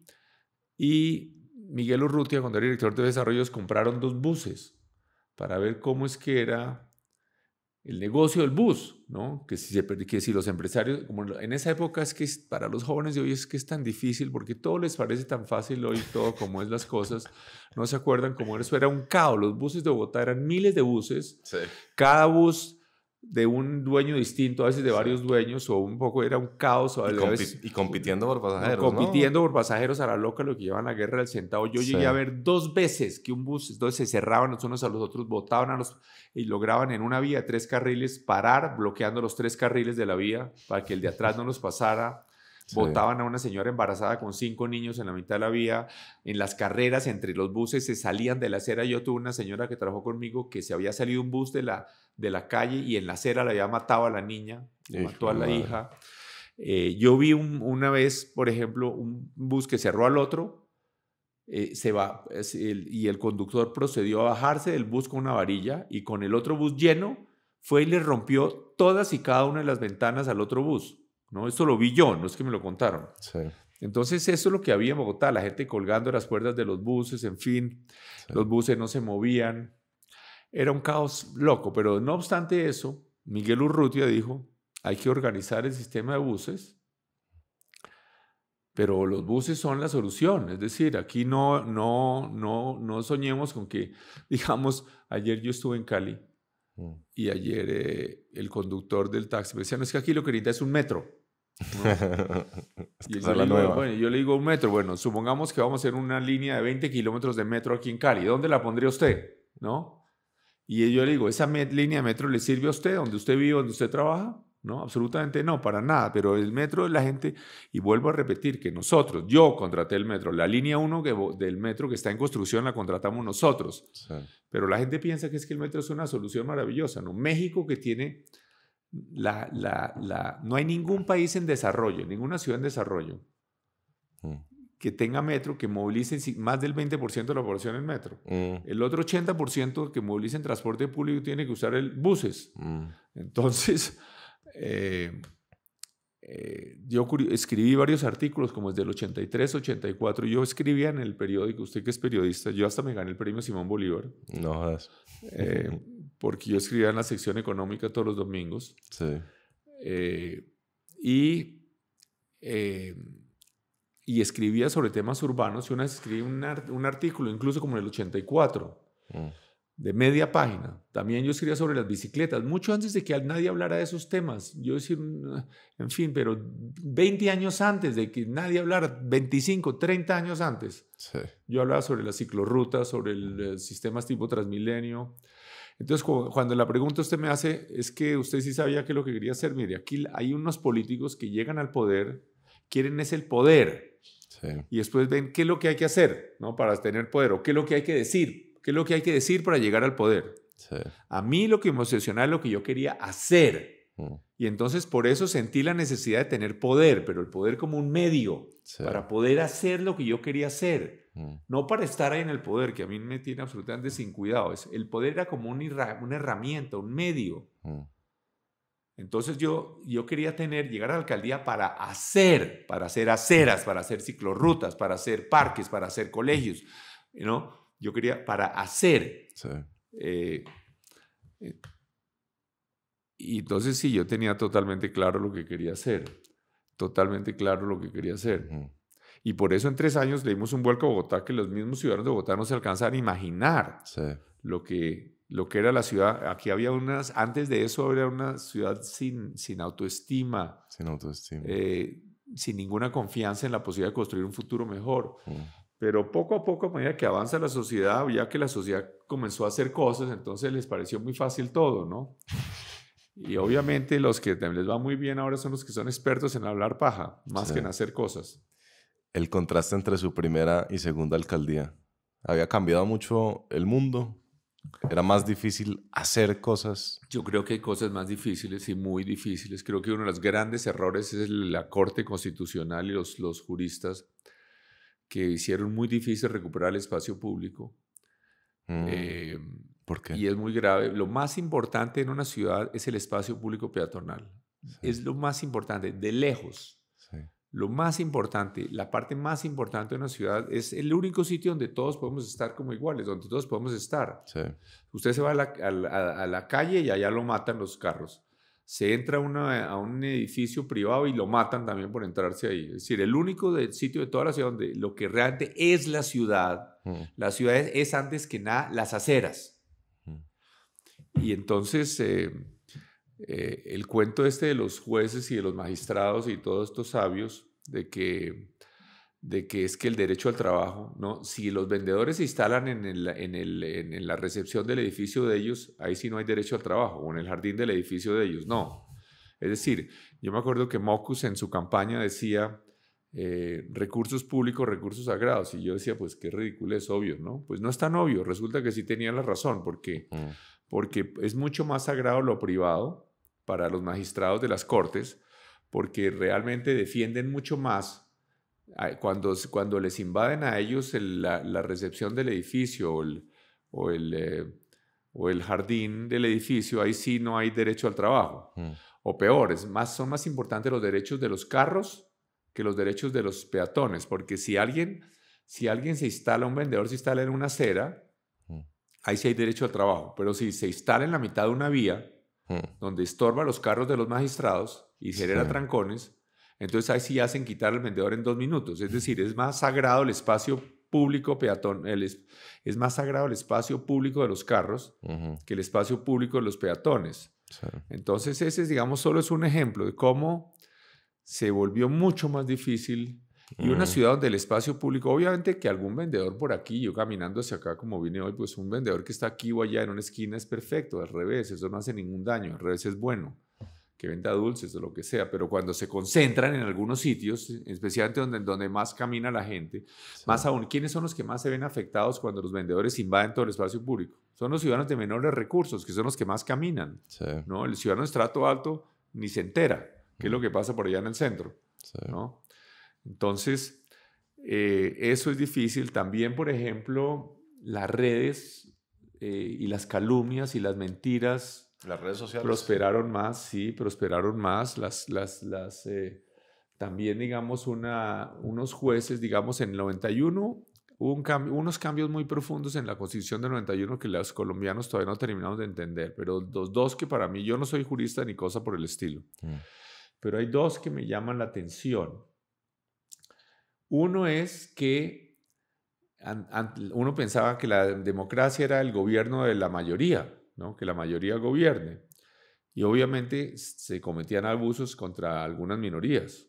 y Miguel Urrutia, cuando era director de desarrollos, compraron dos buses para ver cómo es que era el negocio del bus, ¿no? Que si, se, si los empresarios, como en esa época es que para los jóvenes de hoy es que es tan difícil porque todo les parece tan fácil hoy, todo como es las cosas, no se acuerdan cómo eso era un caos, los buses de Bogotá eran miles de buses, sí. cada bus de un dueño distinto, a veces de varios dueños, o un poco era un caos. y, y, compitiendo por pasajeros. compitiendo por pasajeros a la loca, lo que llevan la guerra del centavo. Yo llegué a ver dos veces que un bus, entonces se cerraban los unos a los otros, botaban a los. y lograban en una vía tres carriles parar, bloqueando los tres carriles de la vía para que el de atrás no los pasara. Botaban a una señora embarazada con cinco niños en la mitad de la vía. En las carreras entre los buses se salían de la acera. Yo tuve una señora que trabajó conmigo que se había salido un bus de la de la calle y en la acera la había matado a la niña, mató a la hija. Eh, yo vi una vez, por ejemplo, un bus que cerró al otro eh, se va, y el conductor procedió a bajarse del bus con una varilla y con el otro bus lleno fue y le rompió todas y cada una de las ventanas al otro bus. ¿no? Esto lo vi yo, no es que me lo contaron. Entonces eso es lo que había en Bogotá, la gente colgando las puertas de los buses, en fin, los buses no se movían. Era un caos loco, pero no obstante eso, Miguel Urrutia dijo, hay que organizar el sistema de buses, pero los buses son la solución, es decir, aquí no, no, no, no soñemos con que, digamos, ayer yo estuve en Cali mm. y ayer eh, el conductor del taxi me decía, no es que aquí lo que necesita es un metro. y yo, le digo, yo le digo un metro, bueno, supongamos que vamos a hacer una línea de 20 kilómetros de metro aquí en Cali, ¿dónde la pondría usted? ¿No? Y yo le digo, ¿esa línea de metro le sirve a usted, donde usted vive, donde usted trabaja? No, absolutamente no, para nada. Pero el metro de la gente, y vuelvo a repetir que nosotros, yo contraté el metro, la línea 1 del metro que está en construcción la contratamos nosotros. Pero la gente piensa que es que el metro es una solución maravillosa, ¿no? México que tiene la, la, la, no hay ningún país en desarrollo, ninguna ciudad en desarrollo que tenga metro, que movilicen más del 20% de la población en metro. Mm. El otro 80% que movilicen transporte público tiene que usar el buses. Mm. Entonces, eh, eh, yo escribí varios artículos, como desde el 83, 84. Yo escribía en el periódico, usted que es periodista, yo hasta me gané el premio Simón Bolívar. No, jodas eh, porque yo escribía en la sección económica todos los domingos. Sí. y y escribía sobre temas urbanos y una vez escribí un, artículo, incluso como en el 84, mm. de media página. También yo escribía sobre las bicicletas, mucho antes de que nadie hablara de esos temas. Yo decir, ah", en fin, pero 20 años antes de que nadie hablara, 25, 30 años antes, yo hablaba sobre las ciclorrutas, sobre el, eh, sistemas tipo Transmilenio. Entonces, cuando la pregunta usted me hace, es que usted sí sabía que lo que quería hacer, mire, aquí hay unos políticos que llegan al poder quieren es el poder. Y después ven qué es lo que hay que hacer ¿no? para tener poder o qué es lo que hay que decir, qué es lo que hay que decir para llegar al poder. A mí lo que me obsesionaba es lo que yo quería hacer. Mm. Y entonces por eso sentí la necesidad de tener poder, pero el poder como un medio para poder hacer lo que yo quería hacer. Mm. No para estar ahí en el poder, que a mí me tiene absolutamente sin cuidado. el poder era como una herramienta, un medio. Mm. Entonces yo, yo quería tener, llegar a la alcaldía para hacer, para hacer aceras, para hacer ciclorrutas, para hacer parques, para hacer colegios, ¿no? Yo quería para hacer. Eh, eh, y entonces sí, yo tenía totalmente claro lo que quería hacer, totalmente claro lo que quería hacer. Y por eso en tres años le dimos un vuelco a Bogotá que los mismos ciudadanos de Bogotá no se alcanzan a imaginar lo, que, lo que era la ciudad, aquí había unas, antes de eso era una ciudad sin, sin autoestima. Sin autoestima. Eh, sin ninguna confianza en la posibilidad de construir un futuro mejor. Mm. Pero poco a poco, a medida que avanza la sociedad, ya que la sociedad comenzó a hacer cosas, entonces les pareció muy fácil todo, ¿no? Y obviamente los que les va muy bien ahora son los que son expertos en hablar paja, más que en hacer cosas. El contraste entre su primera y segunda alcaldía. Había cambiado mucho el mundo, ¿Era más difícil hacer cosas? Yo creo que hay cosas más difíciles y muy difíciles. Creo que uno de los grandes errores es la Corte Constitucional y los, los juristas que hicieron muy difícil recuperar el espacio público. Mm, eh, ¿Por qué? Y es muy grave. Lo más importante en una ciudad es el espacio público peatonal. Es lo más importante, de lejos. Lo más importante, la parte más importante de una ciudad es el único sitio donde todos podemos estar como iguales, donde todos podemos estar. Usted se va a la, calle y allá lo matan los carros. Se entra a un edificio privado y lo matan también por entrarse ahí. Es decir, el único sitio de toda la ciudad donde lo que realmente es la ciudad, mm. la ciudad es, antes que nada las aceras. Mm. Y entonces... Eh, eh, el cuento este de los jueces y de los magistrados y todos estos sabios de que, de que es que el derecho al trabajo, ¿no? si los vendedores se instalan en, en, la recepción del edificio de ellos, ahí sí no hay derecho al trabajo, o en el jardín del edificio de ellos, no. Es decir, yo me acuerdo que Mocus en su campaña decía eh, recursos públicos, recursos sagrados, y yo decía, pues qué ridículo, es obvio, ¿no? Pues no es tan obvio, resulta que sí tenía la razón, porque, mm. porque es mucho más sagrado lo privado para los magistrados de las cortes, porque realmente defienden mucho más ah, cuando, cuando les invaden a ellos la, recepción del edificio o el, eh, o el, jardín del edificio, ahí sí no hay derecho al trabajo. Mm. O peor, más, son más importantes los derechos de los carros que los derechos de los peatones, porque si alguien, si alguien se instala, un vendedor se instala en una acera, mm. ahí sí hay derecho al trabajo, pero si se instala en la mitad de una vía, Hmm. donde estorba los carros de los magistrados y genera trancones, entonces ahí sí hacen quitar al vendedor en dos minutos. Es decir, es más sagrado el espacio público peatón, es, más sagrado el espacio público de los carros que el espacio público de los peatones. Entonces ese, digamos, solo es un ejemplo de cómo se volvió mucho más difícil y una mm. ciudad donde el espacio público, obviamente que algún vendedor por aquí, yo caminando hacia acá como vine hoy, pues un vendedor que está aquí o allá en una esquina es perfecto, al revés, eso no hace ningún daño, al revés es bueno, que venda dulces o lo que sea, pero cuando se concentran en algunos sitios, especialmente donde, donde más camina la gente, más aún, ¿quiénes son los que más se ven afectados cuando los vendedores invaden todo el espacio público? Son los ciudadanos de menores recursos, que son los que más caminan, ¿no? El ciudadano de estrato alto ni se entera, qué es lo mm. que pasa por allá en el centro, ¿no? Entonces, eh, eso es difícil. También, por ejemplo, las redes eh, y las calumnias y las mentiras. Las redes sociales. Prosperaron más, sí, prosperaron más. Las, las, las, eh, también, digamos, unos jueces, digamos, en el 91 hubo unos cambios muy profundos en la constitución del 91 que los colombianos todavía no terminamos de entender, pero los dos que para mí, yo no soy jurista ni cosa por el estilo, mm. pero hay dos que me llaman la atención. Uno es que uno pensaba que la democracia era el gobierno de la mayoría, que la mayoría gobierne. Y obviamente se cometían abusos contra algunas minorías.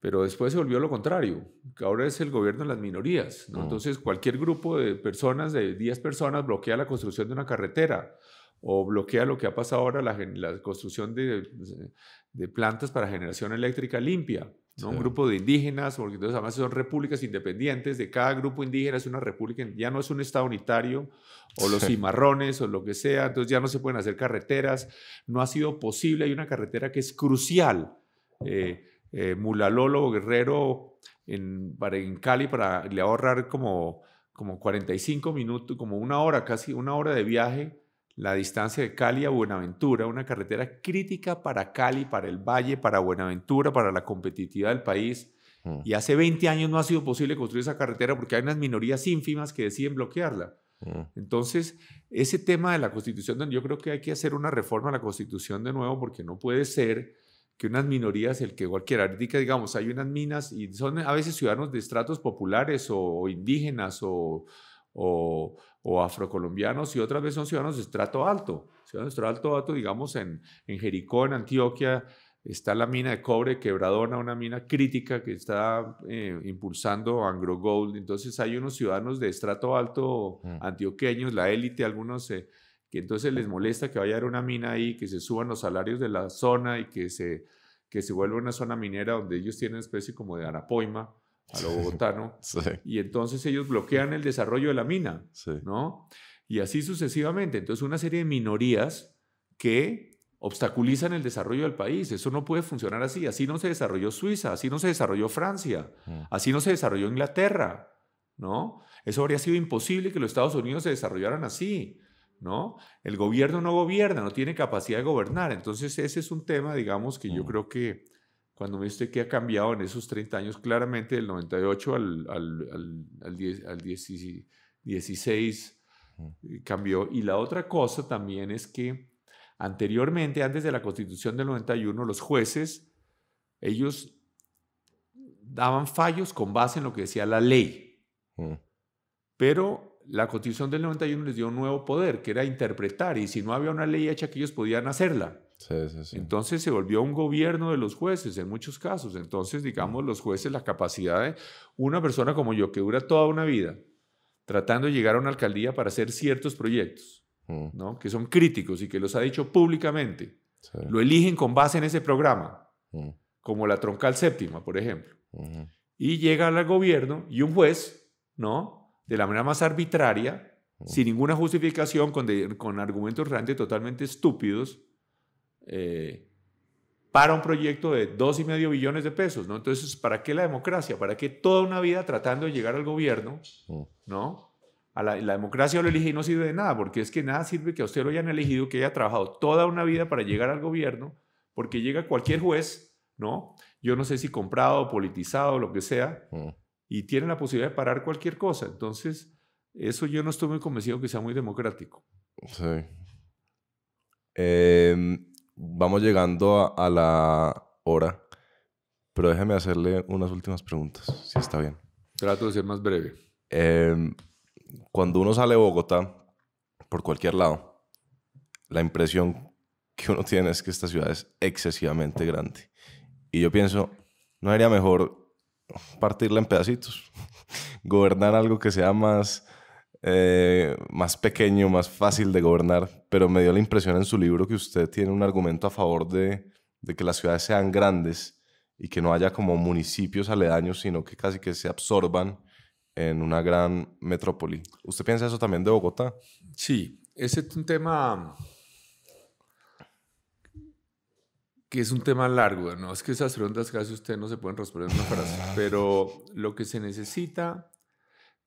Pero después se volvió lo contrario, que ahora es el gobierno de las minorías. Mm. Entonces cualquier grupo de personas, de 10 personas, bloquea la construcción de una carretera o bloquea lo que ha pasado ahora, la, construcción de, plantas para generación eléctrica limpia. Un grupo de indígenas, porque entonces además son repúblicas independientes, de cada grupo indígena es una república, ya no es un estado unitario, o los cimarrones, o lo que sea, entonces ya no se pueden hacer carreteras, no ha sido posible, hay una carretera que es crucial, eh, eh, Mulalolo Guerrero en, en Cali, para le ahorrar como, como 45 minutos, como una hora, casi una hora de viaje, la distancia de Cali a Buenaventura, una carretera crítica para Cali, para el Valle, para Buenaventura, para la competitividad del país. Mm. Y hace 20 años no ha sido posible construir esa carretera porque hay unas minorías ínfimas que deciden bloquearla. Mm. Entonces, ese tema de la constitución, yo creo que hay que hacer una reforma a la constitución de nuevo porque no puede ser que unas minorías, el que cualquiera, digamos, hay unas minas y son a veces ciudadanos de estratos populares o, indígenas o o afrocolombianos y otras veces son ciudadanos de estrato alto. Ciudadanos de estrato alto, digamos, en, en Jericó, en Antioquia, está la mina de cobre quebradona, una mina crítica que está eh, impulsando Angro Gold. Entonces hay unos ciudadanos de estrato alto mm. antioqueños, la élite, algunos eh, que entonces les molesta que vaya a haber una mina ahí, que se suban los salarios de la zona y que se, que se vuelva una zona minera donde ellos tienen especie como de arapoima a lo bogotano. Sí. Y entonces ellos bloquean el desarrollo de la mina, ¿no? Y así sucesivamente. Entonces, una serie de minorías que obstaculizan el desarrollo del país. Eso no puede funcionar así. Así no se desarrolló Suiza, así no se desarrolló Francia, mm. así no se desarrolló Inglaterra, ¿no? Eso habría sido imposible que los Estados Unidos se desarrollaran así, ¿no? El gobierno no gobierna, no tiene capacidad de gobernar. Entonces, ese es un tema, digamos, que yo mm. creo que cuando me dice que ha cambiado en esos 30 años, claramente del 98 al, 16 eh, cambió. Y la otra cosa también es que anteriormente, antes de la constitución del 91, los jueces, ellos daban fallos con base en lo que decía la ley. Pero la constitución del 91 les dio un nuevo poder, que era interpretar, y si no había una ley hecha, ellos podían hacerla. Entonces se volvió un gobierno de los jueces en muchos casos. Entonces, digamos, mm. los jueces, la capacidad de una persona como yo, que dura toda una vida tratando de llegar a una alcaldía para hacer ciertos proyectos, mm. ¿no? que son críticos y que los ha dicho públicamente, lo eligen con base en ese programa, mm. como la troncal séptima, por ejemplo. Y llega al gobierno y un juez, ¿no? de la manera más arbitraria, sin ninguna justificación, con, con argumentos realmente totalmente estúpidos, eh, para un proyecto de dos y medio billones de pesos, ¿no? Entonces, ¿para qué la democracia? ¿Para qué toda una vida tratando de llegar al gobierno, ¿no? A la, la, democracia lo elige y no sirve de nada, porque es que nada sirve que a usted lo hayan elegido, que haya trabajado toda una vida para llegar al gobierno, porque llega cualquier juez, ¿no? Yo no sé si comprado, politizado, lo que sea, y tiene la posibilidad de parar cualquier cosa. Entonces, eso yo no estoy muy convencido que sea muy democrático. Sí. Eh, vamos llegando a, la hora, pero déjeme hacerle unas últimas preguntas, si está bien. Trato de ser más breve. Em, cuando uno sale de Bogotá, por cualquier lado, la impresión que uno tiene es que esta ciudad es excesivamente grande. Y yo pienso, ¿no sería mejor partirla en pedacitos? Gobernar algo que sea más eh, más pequeño, más fácil de gobernar, pero me dio la impresión en su libro que usted tiene un argumento a favor de, que las ciudades sean grandes y que no haya como municipios aledaños, sino que casi que se absorban en una gran metrópoli. ¿Usted piensa eso también de Bogotá? Sí, ese es un tema que es un tema largo, ¿no? Es que esas preguntas casi usted no se pueden responder en una frase, pero lo que se necesita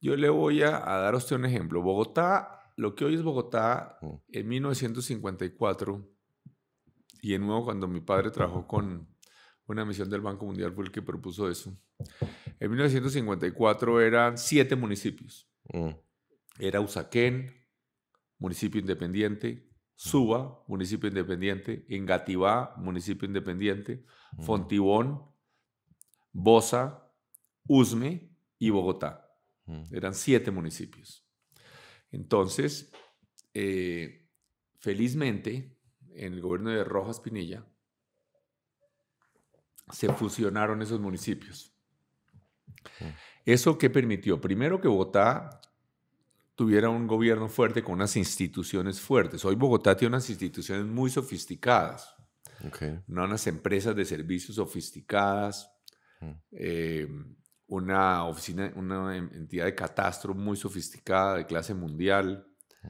yo le voy a, dar a usted un ejemplo. Bogotá, lo que hoy es Bogotá, mm. en 1954, y de nuevo cuando mi padre trabajó con una misión del Banco Mundial, fue el que propuso eso. En 1954 eran siete municipios. Mm. Era Usaquén, municipio independiente, mm. Suba, municipio independiente, Engativá, municipio independiente, Fontibón, Bosa, Usme y Bogotá. Eran siete municipios. Entonces, eh, felizmente, en el gobierno de Rojas Pinilla, se fusionaron esos municipios. ¿Eso qué permitió? Primero que Bogotá tuviera un gobierno fuerte con unas instituciones fuertes. Hoy Bogotá tiene unas instituciones muy sofisticadas, No unas empresas de servicios sofisticadas, una oficina, una entidad de catastro muy sofisticada, de clase mundial, mm.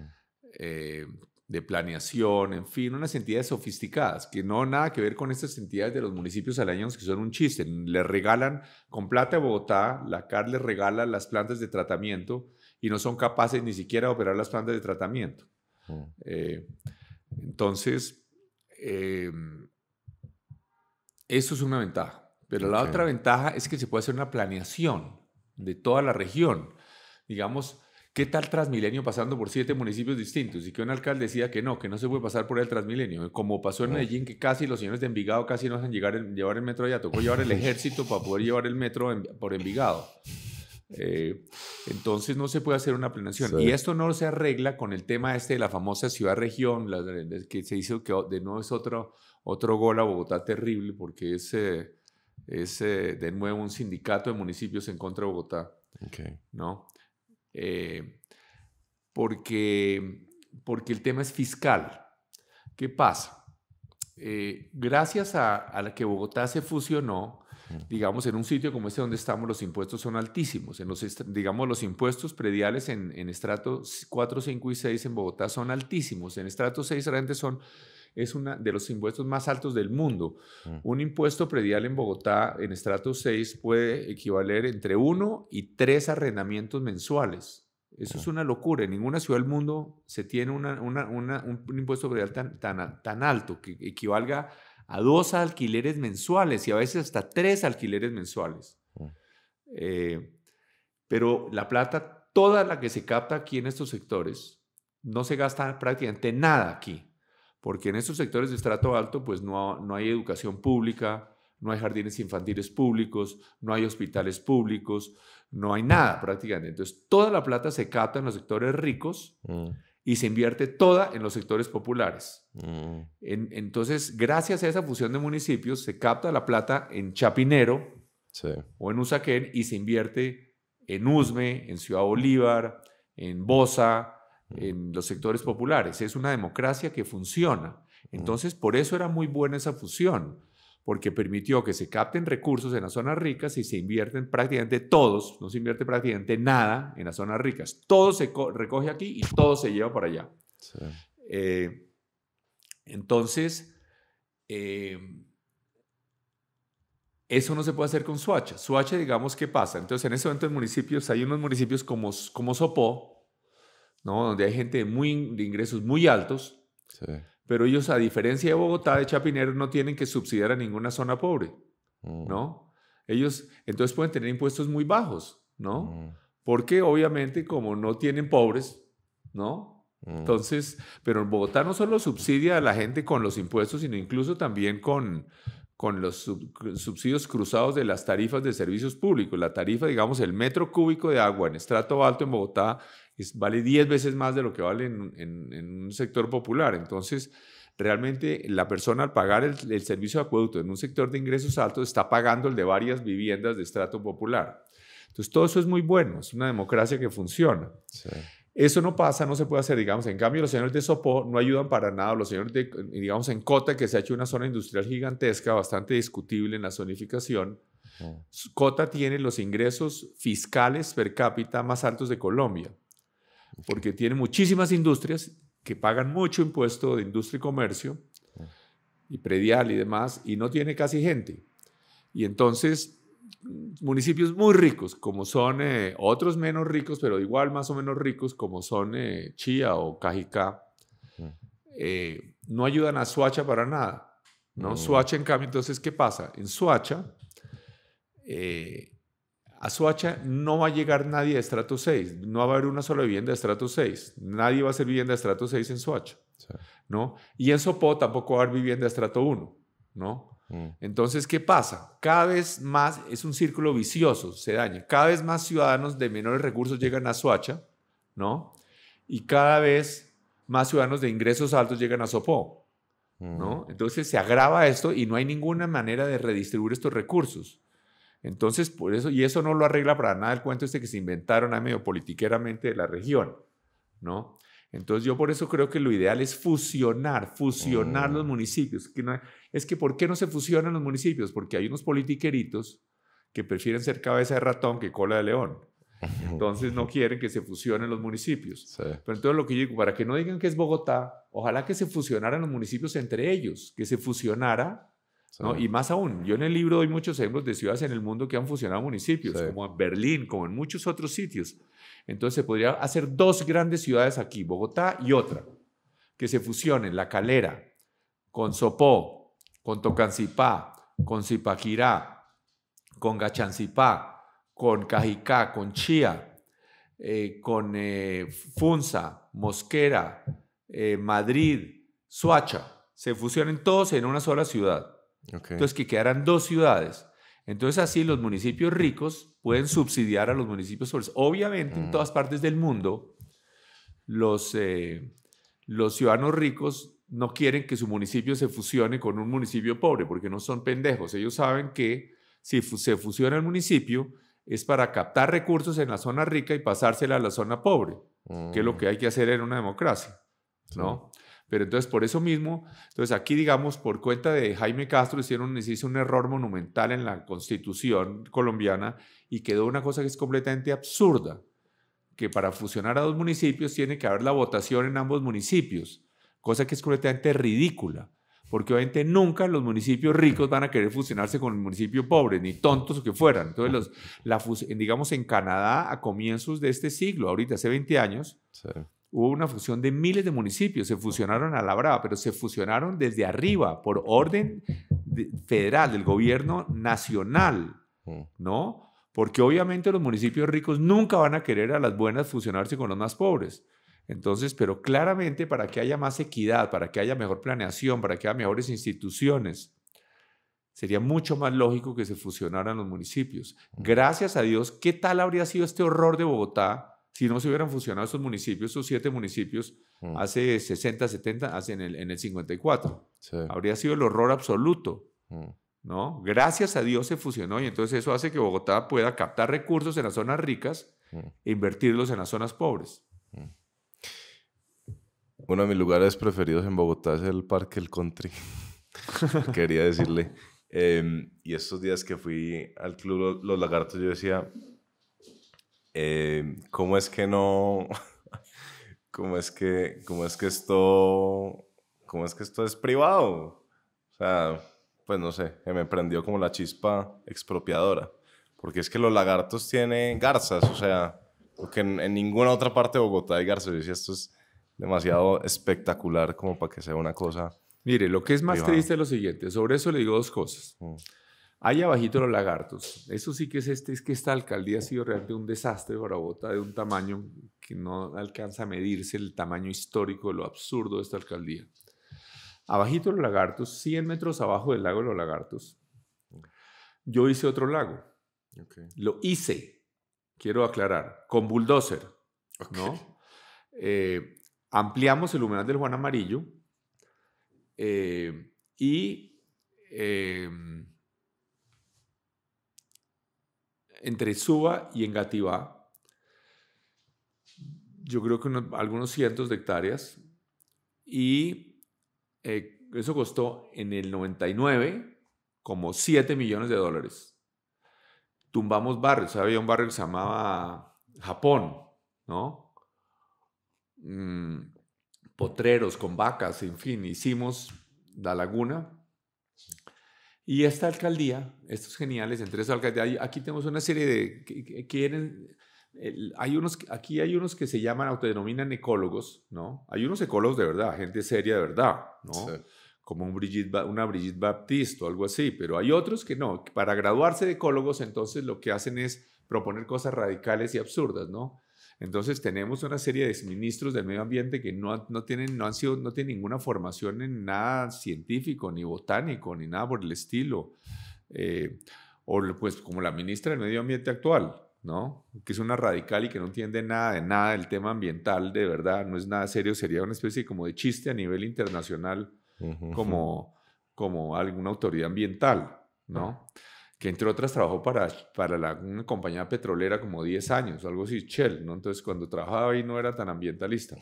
eh, de planeación, en fin, unas entidades sofisticadas, que no nada que ver con estas entidades de los municipios aleños que son un chiste. Le regalan con plata a Bogotá, la CAR les regala las plantas de tratamiento y no son capaces ni siquiera de operar las plantas de tratamiento. Mm. Eh, entonces, em, eso es una ventaja. Pero la otra ventaja es que se puede hacer una planeación de toda la región. Digamos, ¿qué tal Transmilenio pasando por siete municipios distintos? Y que un alcalde decía que no, que no se puede pasar por el Transmilenio. Como pasó en Medellín, que casi los señores de Envigado casi no hacen llegar llevar el metro allá. Tocó llevar el ejército para poder llevar el metro por Envigado. Eh, entonces no se puede hacer una planeación. Y esto no se arregla con el tema este de la famosa ciudad-región, que se hizo que de nuevo es otro, otro gol a Bogotá terrible, porque es... Eh, es eh, de nuevo un sindicato de municipios en contra de Bogotá. ¿No? Eh, porque, porque el tema es fiscal. ¿Qué pasa? Eh, gracias a, la que Bogotá se fusionó, digamos, en un sitio como este donde estamos, los impuestos son altísimos. En los, digamos, los impuestos prediales en, estratos 4, 5 y 6 en Bogotá son altísimos. En estrato 6 realmente son es uno de los impuestos más altos del mundo. Mm. Un impuesto predial en Bogotá en estrato 6 puede equivaler entre 1 y tres arrendamientos mensuales. Eso es mm. una locura. En ninguna ciudad del mundo se tiene un impuesto predial tan, tan, alto que equivalga a dos alquileres mensuales y a veces hasta tres alquileres mensuales. Mm. Eh, pero la plata, toda la que se capta aquí en estos sectores, no se gasta prácticamente nada aquí porque en estos sectores de estrato alto pues no, no hay educación pública, no hay jardines infantiles públicos, no hay hospitales públicos, no hay nada prácticamente. Entonces, toda la plata se capta en los sectores ricos mm. y se invierte toda en los sectores populares. Mm. entonces, gracias a esa fusión de municipios, se capta la plata en Chapinero o en Usaquén y se invierte en Usme, en Ciudad Bolívar, en Bosa, en los sectores populares. Es una democracia que funciona. Entonces, por eso era muy buena esa fusión, porque permitió que se capten recursos en las zonas ricas y se invierten prácticamente todos, no se invierte prácticamente nada en las zonas ricas. Todo se recoge aquí y todo se lleva para allá. Eh, entonces, eh, eso no se puede hacer con Suacha. Suacha, digamos, ¿qué pasa? Entonces, en ese momento en municipios, hay unos municipios como, como Sopó, ¿no? Donde hay gente muy, de ingresos muy altos, pero ellos, a diferencia de Bogotá, de Chapinero, no tienen que subsidiar a ninguna zona pobre, mm. ¿no? Ellos, entonces, pueden tener impuestos muy bajos, ¿no? Mm. Porque, obviamente, como no tienen pobres, ¿no? Mm. Entonces, pero Bogotá no solo subsidia a la gente con los impuestos, sino incluso también con, con los subsidios cruzados de las tarifas de servicios públicos. La tarifa, digamos, el metro cúbico de agua en estrato alto en Bogotá vale 10 veces más de lo que vale en, en, un sector popular. Entonces, realmente la persona al pagar el, servicio de acueducto en un sector de ingresos altos está pagando el de varias viviendas de estrato popular. Entonces, todo eso es muy bueno, es una democracia que funciona. Eso no pasa, no se puede hacer, digamos. En cambio, los señores de Sopó no ayudan para nada. Los señores de, digamos, en Cota, que se ha hecho una zona industrial gigantesca, bastante discutible en la zonificación, Cota tiene los ingresos fiscales per cápita más altos de Colombia porque tiene muchísimas industrias que pagan mucho impuesto de industria y comercio y predial y demás, y no tiene casi gente. Y entonces, municipios muy ricos, como son eh, otros menos ricos, pero igual más o menos ricos, como son eh, Chía o Cajicá, eh, no ayudan a Suacha para nada. ¿no? Mm. Suacha, en cambio, entonces, ¿qué pasa? En Suacha, a Soacha no va a llegar nadie de estrato 6, no va a haber una sola vivienda de estrato 6, nadie va a ser vivienda de estrato 6 en Soacha, ¿no? Y en Sopó tampoco va a haber vivienda de estrato 1, ¿no? Mm. Entonces, ¿qué pasa? Cada vez más es un círculo vicioso, se daña. Cada vez más ciudadanos de menores recursos llegan a Soacha, ¿no? Y cada vez más ciudadanos de ingresos altos llegan a Sopó, ¿no? Mm. Entonces se agrava esto y no hay ninguna manera de redistribuir estos recursos. Entonces, por eso, y eso no lo arregla para nada el cuento este que se inventaron a medio politiqueramente de la región, ¿no? Entonces, yo por eso creo que lo ideal es fusionar, fusionar los mm. municipios. es que, ¿por qué no se fusionan los municipios? Porque hay unos politiqueritos que prefieren ser cabeza de ratón que cola de león. Entonces no quieren que se fusionen los municipios. Pero entonces lo que yo digo, para que no digan que es Bogotá, ojalá que se fusionaran los municipios entre ellos, que se fusionara y más aún, yo en el libro doy muchos ejemplos de ciudades en el mundo que han fusionado municipios, como en Berlín, como en muchos otros sitios. Entonces se podría hacer dos grandes ciudades aquí, Bogotá y otra, que se fusionen, La Calera, con Sopó, con Tocancipá, con Zipaquirá, con Gachancipá, con Cajicá, con Chía, eh, con eh, Funza, Mosquera, eh, Madrid, Suacha. Se fusionen todos en una sola ciudad entonces, que quedaran dos ciudades. Entonces, así los municipios ricos pueden subsidiar a los municipios pobres. Obviamente, en mm. todas partes del mundo, los, eh, los ciudadanos ricos no quieren que su municipio se fusione con un municipio pobre, porque no son pendejos. Ellos saben que si se fusiona el municipio, es para captar recursos en la zona rica y pasársela a la zona pobre, que es lo mm. que hay que hacer en una democracia, ¿no? Pero entonces por eso mismo, entonces aquí digamos, por cuenta de Jaime Castro, hicieron, hizo un error monumental en la constitución colombiana y quedó una cosa que es completamente absurda, que para fusionar a dos municipios tiene que haber la votación en ambos municipios, cosa que es completamente ridícula, porque obviamente nunca los municipios ricos van a querer fusionarse con el municipio pobre, ni tontos que fueran. Entonces, los, la, digamos, en Canadá a comienzos de este siglo, ahorita hace 20 años, hubo una fusión de miles de municipios, se fusionaron a la brava, pero se fusionaron desde arriba por orden federal del gobierno nacional, mm. ¿no? Porque obviamente los municipios ricos nunca van a querer a las buenas fusionarse con los más pobres. Entonces, pero claramente para que haya más equidad, para que haya mejor planeación, para que haya mejores instituciones, sería mucho más lógico que se fusionaran los municipios. Mm. Gracias a Dios, ¿qué tal habría sido este horror de Bogotá si no se hubieran fusionado esos municipios, esos siete municipios, mm. hace 60, 70, hace en el, en el 54. Habría sido el horror absoluto. Mm. ¿no? Gracias a Dios se fusionó y entonces eso hace que Bogotá pueda captar recursos en las zonas ricas mm. e invertirlos en las zonas pobres. Uno de mis lugares preferidos en Bogotá es el Parque El Country. Quería decirle. Em, y estos días que fui al Club Los Lagartos, yo decía, eh, ¿cómo es que no, cómo es que, cómo es que esto, cómo es que esto es privado? O sea, pues no sé, me prendió como la chispa expropiadora. Porque es que los lagartos tienen garzas, o sea, porque en, ninguna otra parte de Bogotá hay garzas. y esto es demasiado espectacular como para que sea una cosa. Mire, lo que es más triste es lo siguiente. Sobre eso le digo dos cosas. Mm. Ahí abajito los lagartos. Eso sí que es este, es que esta alcaldía ha sido realmente un desastre para Bogotá, de un tamaño que no alcanza a medirse el tamaño histórico de lo absurdo de esta alcaldía. Abajito los lagartos, 100 metros abajo del lago de los lagartos, yo hice otro lago. Lo hice, quiero aclarar, con bulldozer, ¿no? Eh, ampliamos el humedal del Juan Amarillo eh, y... Eh, entre Suba y Engativá, yo creo que algunos cientos de hectáreas, y eh, eso costó en el 99 como 7 millones de dólares. Tumbamos barrios, había un barrio que se llamaba Japón, ¿no? Mm, potreros con vacas, en fin, hicimos la laguna y esta alcaldía, estos geniales, entre esas alcaldías, aquí tenemos una serie de, hay unos, aquí hay unos que se llaman, autodenominan ecólogos, ¿no? Hay unos ecólogos de verdad, gente seria de verdad, ¿no? Como una Brigitte Baptiste o algo así, pero hay otros que no. Para graduarse de ecólogos, entonces lo que hacen es proponer cosas radicales y absurdas, ¿no? Entonces tenemos una serie de ministros del medio ambiente que no, no, tienen, no, han sido, no tiene ninguna formación en nada científico, ni botánico, ni nada por el estilo. Eh, o pues como la ministra del medio ambiente actual, ¿no? Que es una radical y que no entiende nada de nada del tema ambiental, de verdad, no es nada serio, sería una especie como de chiste a nivel internacional, como, como alguna autoridad ambiental, ¿no? Ah que entre otras trabajó para, para una compañía petrolera como 10 años, algo así, Shell, ¿no? Entonces cuando trabajaba ahí no era tan ambientalista.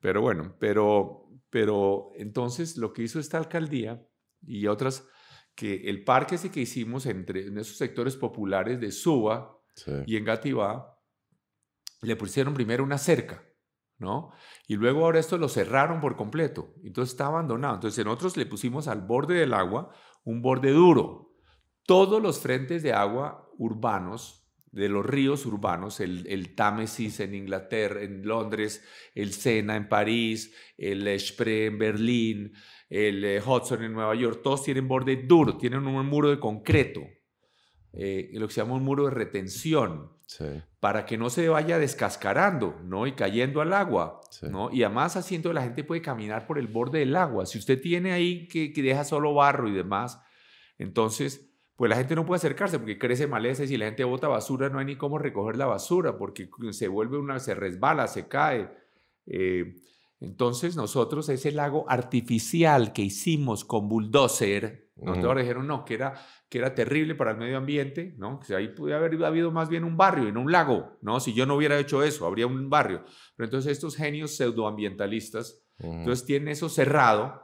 Pero bueno, pero, pero entonces lo que hizo esta alcaldía y otras, que el parque ese que hicimos entre, en esos sectores populares de Suba y en Gatibá le pusieron primero una cerca, ¿no? Y luego ahora esto lo cerraron por completo, entonces está abandonado. Entonces en otros le pusimos al borde del agua un borde duro, todos los frentes de agua urbanos, de los ríos urbanos, el, Támesis en Inglaterra, en Londres, el Sena en París, el Spree en Berlín, el eh, Hudson en Nueva York, todos tienen borde duro, tienen un muro de concreto, eh, lo que se llama un muro de retención, para que no se vaya descascarando ¿no? y cayendo al agua. ¿no? Y además haciendo que la gente puede caminar por el borde del agua. Si usted tiene ahí que deja solo barro y demás, entonces pues la gente no puede acercarse porque crece maleza y si la gente bota basura no hay ni cómo recoger la basura porque se vuelve una, se resbala, se cae. Eh, entonces nosotros ese lago artificial que hicimos con bulldozer, dijeron no, que era, que era terrible para el medio ambiente, ¿no? que ahí pudiera haber habido más bien un barrio y no un lago, ¿no? si yo no hubiera hecho eso, habría un barrio. Pero entonces estos genios pseudoambientalistas, entonces tienen eso cerrado,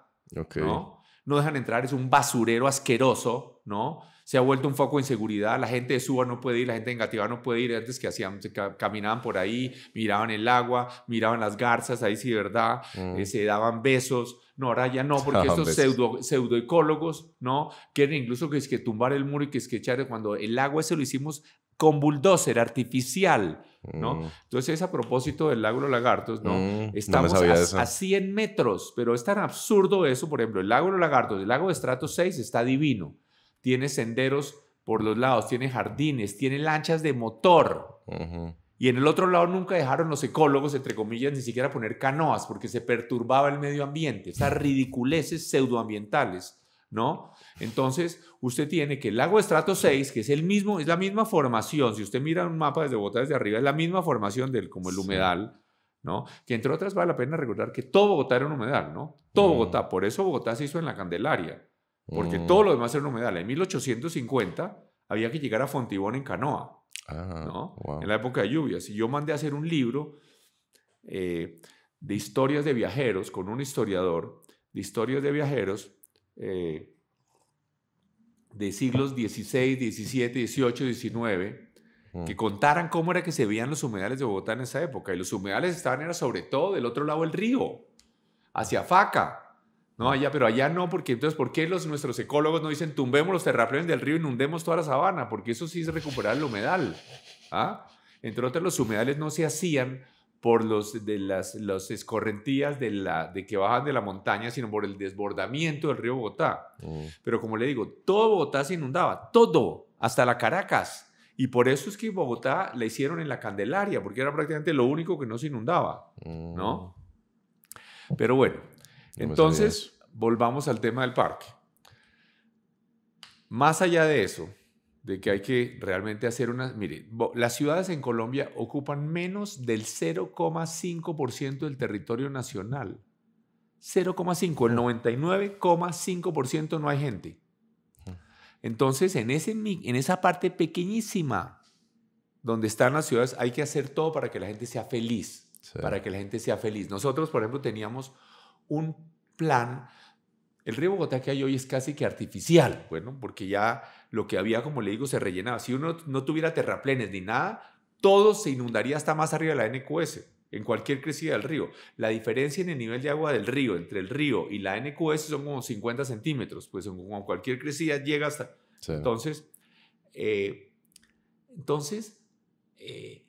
¿no? no dejan entrar, es un basurero asqueroso, ¿no? se ha vuelto un foco de inseguridad. La gente de Suba no puede ir, la gente de Engativá no puede ir. Antes que hacían, caminaban por ahí, miraban el agua, miraban las garzas, ahí sí, verdad, mm. eh, se daban besos. No, ahora ya no, porque esos pseudo, pseudoecólogos, ¿no? Quieren incluso que es que tumbar el muro y que es que echar cuando el agua se lo hicimos con bulldozer artificial, ¿no? Mm. Entonces, a propósito del lago de lagartos, ¿no? Mm, Estamos a, 100 metros, pero es tan absurdo eso, por ejemplo, el lago de lagartos, el lago de estrato 6 está divino tiene senderos por los lados, tiene jardines, tiene lanchas de motor. Y en el otro lado nunca dejaron los ecólogos, entre comillas, ni siquiera poner canoas porque se perturbaba el medio ambiente. esas ridiculeces pseudoambientales, ¿no? Entonces, usted tiene que el lago estrato 6, que es el mismo, es la misma formación. Si usted mira un mapa desde Bogotá desde arriba, es la misma formación del como el humedal, ¿no? Que entre otras vale la pena recordar que todo Bogotá era un humedal, ¿no? Todo mm. Bogotá, por eso Bogotá se hizo en la Candelaria porque mm. todo lo demás era un humedal. En 1850 había que llegar a Fontibón en canoa, ah, en la época de lluvias. Y yo mandé a hacer un libro eh, de historias de viajeros con un historiador, de historias de viajeros eh, de siglos XVI, XVII, XVIII, XIX, que contaran cómo era que se veían los humedales de Bogotá en esa época. Y los humedales estaban, era sobre todo del otro lado del río, hacia Faca. No, allá, pero allá no, porque entonces, ¿por qué los, nuestros ecólogos no dicen tumbemos los terraplenes del río, y inundemos toda la sabana? Porque eso sí es recuperar el humedal. ¿ah? Entre otras, los humedales no se hacían por los, de las, las escorrentías de, la, de que bajan de la montaña, sino por el desbordamiento del río Bogotá. Mm. Pero como le digo, todo Bogotá se inundaba, todo, hasta la Caracas. Y por eso es que Bogotá la hicieron en la Candelaria, porque era prácticamente lo único que no se inundaba, ¿no? Mm. Pero bueno, entonces, volvamos al tema del parque. Más allá de eso, de que hay que realmente hacer una... Mire, las ciudades en Colombia ocupan menos del 0,5% del territorio nacional. 0,5, el 99,5% ah. no hay gente. Ah. Entonces, en, ese, en esa parte pequeñísima donde están las ciudades, hay que hacer todo para que la gente sea feliz. Para que la gente sea feliz. Nosotros, por ejemplo, teníamos un plan. El río Bogotá que hay hoy es casi que artificial, bueno, porque ya lo que había, como le digo, se rellenaba. Si uno no tuviera terraplenes ni nada, todo se inundaría hasta más arriba de la NQS, en cualquier crecida del río. La diferencia en el nivel de agua del río, entre el río y la NQS, son como 50 centímetros, pues como cualquier crecida llega hasta... Entonces, eh, entonces eh,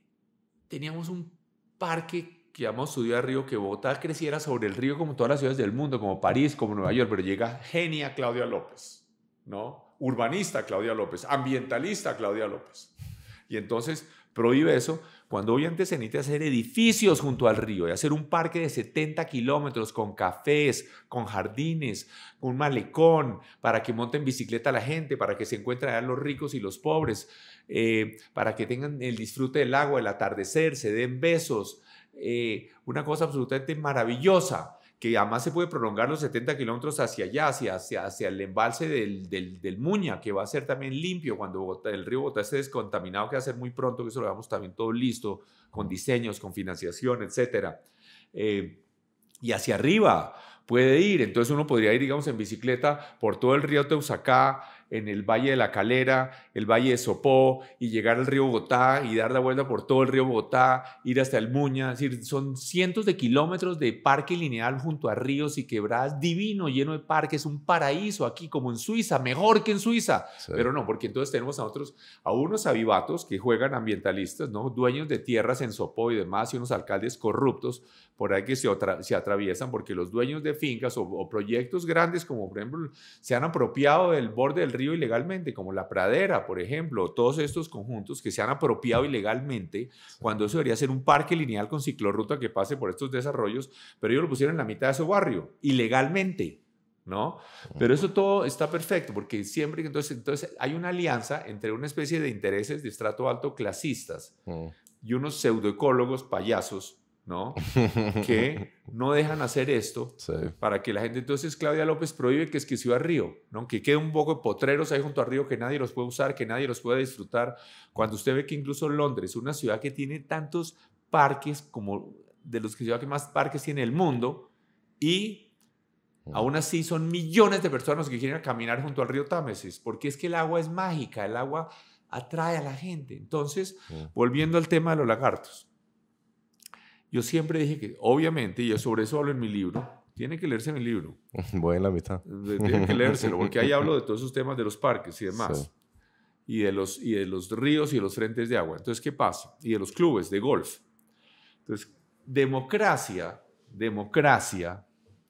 teníamos un parque que hemos Estudio Río, que Bogotá creciera sobre el río como todas las ciudades del mundo, como París, como Nueva York, pero llega genia Claudia López, ¿no? Urbanista Claudia López, ambientalista Claudia López. Y entonces prohíbe eso cuando hoy antes se necesita hacer edificios junto al río y hacer un parque de 70 kilómetros con cafés, con jardines, con un malecón, para que monten bicicleta la gente, para que se encuentren los ricos y los pobres, eh, para que tengan el disfrute del agua, el atardecer, se den besos, eh, una cosa absolutamente maravillosa que además se puede prolongar los 70 kilómetros hacia allá, hacia, hacia, hacia el embalse del, del, Muña, que va a ser también limpio cuando el río Bogotá esté descontaminado, que va a ser muy pronto, que eso lo veamos también todo listo, con diseños, con financiación, etc. Eh, y hacia arriba puede ir, entonces uno podría ir, digamos, en bicicleta por todo el río Teusacá, en el Valle de la Calera, el Valle de Sopó y llegar al río Bogotá y dar la vuelta por todo el río Bogotá, ir hasta el Muña, decir, son cientos de kilómetros de parque lineal junto a ríos y quebradas, divino, lleno de parques, un paraíso aquí como en Suiza, mejor que en Suiza, pero no, porque entonces tenemos a otros, a unos avivatos que juegan ambientalistas, ¿no? dueños de tierras en Sopó y demás, y unos alcaldes corruptos por ahí que se, se atraviesan, porque los dueños de fincas o, o proyectos grandes como por ejemplo se han apropiado del borde del río ilegalmente, como la pradera, por ejemplo, todos estos conjuntos que se han apropiado ilegalmente, cuando eso debería ser un parque lineal con ciclorruta que pase por estos desarrollos, pero ellos lo pusieron en la mitad de su barrio, ilegalmente. ¿No? Pero eso todo está perfecto porque siempre entonces, entonces hay una alianza entre una especie de intereses de estrato alto clasistas mm. y unos pseudoecólogos payasos que no dejan hacer esto para que la gente. Entonces, Claudia López prohíbe que es va a Río, ¿no? Que quede un poco de potreros ahí junto al Río que nadie los puede usar, que nadie los puede disfrutar. Cuando usted ve que incluso Londres, una ciudad que tiene tantos parques como de los que ciudad que más parques tiene el mundo y mm. Aún así, son millones de personas que quieren caminar junto al río Támesis, porque es que el agua es mágica, el agua atrae a la gente. Entonces, mm. volviendo al tema de los lagartos, yo siempre dije que, obviamente, y sobre eso hablo en mi libro, tiene que leerse mi libro. Voy en la mitad. Eh, tiene que leérselo, porque ahí hablo de todos esos temas de los parques y demás. Y, de los, y de los ríos y de los frentes de agua. Entonces, ¿qué pasa? Y de los clubes de golf. Entonces, democracia, democracia,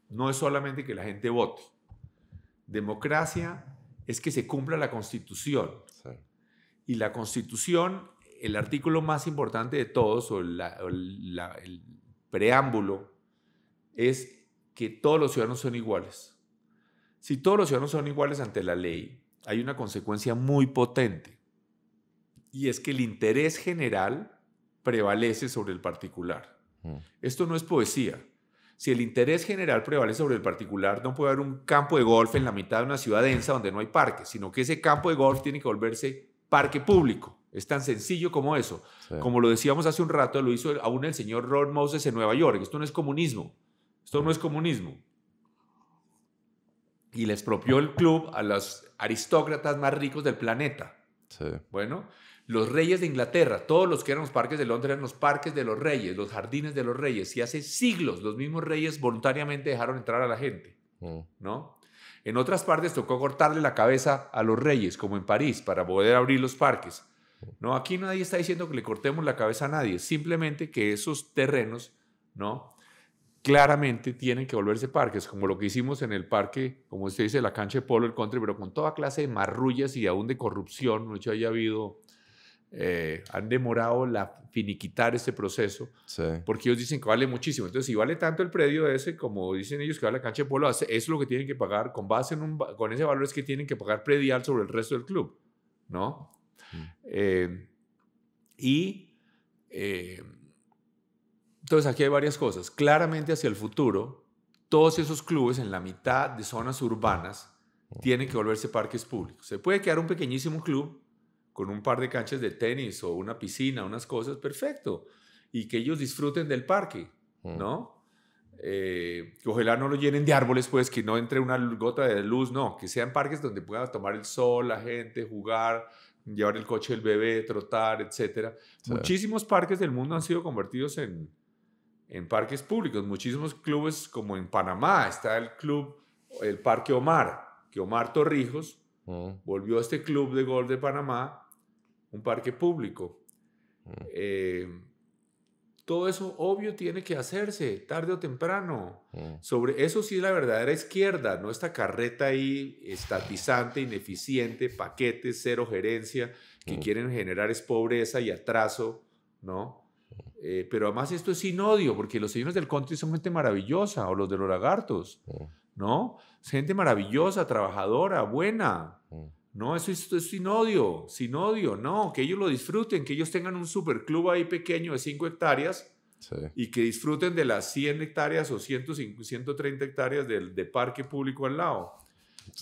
no es solamente que la gente vote. Democracia es que se cumpla la constitución. Y la constitución el artículo más importante de todos, o, el preámbulo, es que todos los ciudadanos son iguales. Si todos los ciudadanos son iguales ante la ley, hay una consecuencia muy potente, y es que el interés general prevalece sobre el particular. Mm. Esto no es poesía. Si el interés general prevalece sobre el particular, no puede haber un campo de golf en la mitad de una ciudad densa donde no hay parque, sino que ese campo de golf tiene que volverse parque público. Es tan sencillo como eso. Como lo decíamos hace un rato, lo hizo aún el señor Ron Moses en Nueva York. Esto no es comunismo. Esto no es comunismo. Y les propió el club a los aristócratas más ricos del planeta. Bueno, los reyes de Inglaterra, todos los que eran los parques de Londres eran los parques de los reyes, los jardines de los reyes. Y hace siglos los mismos reyes voluntariamente dejaron entrar a la gente. Mm. ¿No? En otras partes tocó cortarle la cabeza a los reyes, como en París, para poder abrir los parques. No, aquí nadie está diciendo que le cortemos la cabeza a nadie, simplemente que esos terrenos, ¿no? Claramente tienen que volverse parques, como lo que hicimos en el parque, como usted dice, la cancha de polo, el country, pero con toda clase de marrullas y aún de corrupción, mucho haya habido, eh, han demorado la finiquitar este proceso, porque ellos dicen que vale muchísimo. Entonces, si vale tanto el predio ese, como dicen ellos que vale la cancha de polo, es lo que tienen que pagar, con base en con ese valor es que tienen que pagar predial sobre el resto del club, ¿no? Mm. Eh, y eh, entonces aquí hay varias cosas. Claramente hacia el futuro, todos esos clubes en la mitad de zonas urbanas tienen que volverse parques públicos. Se puede quedar un pequeñísimo club con un par de canchas de tenis o una piscina, unas cosas, perfecto. Y que ellos disfruten del parque, ¿no? Eh, ojalá no lo llenen de árboles, pues, que no entre una gota de luz, no, que sean parques donde pueda tomar el sol, la gente, jugar, llevar el coche del bebé, trotar, etc. Muchísimos parques del mundo han sido convertidos en, parques públicos. Muchísimos clubes, como en Panamá, está el club, el Parque Omar, que Omar Torrijos mm. volvió a este club de golf de Panamá, un parque público. Mm. Eh, todo eso obvio tiene que hacerse tarde o temprano. Mm. Sobre eso sí es la verdadera izquierda, no esta carreta ahí estatizante, ineficiente, paquetes, cero gerencia, que mm. quieren generar es pobreza y atraso, ¿no? Eh, pero además esto es sin odio, porque los señores del country son gente maravillosa, o los de los lagartos, mm. ¿no? gente maravillosa, trabajadora, buena, no, eso es, sin odio, sin odio, no, que ellos lo disfruten, que ellos tengan un superclub ahí pequeño de 5 hectáreas y que disfruten de las 100 hectáreas o 130 hectáreas de, parque público al lado.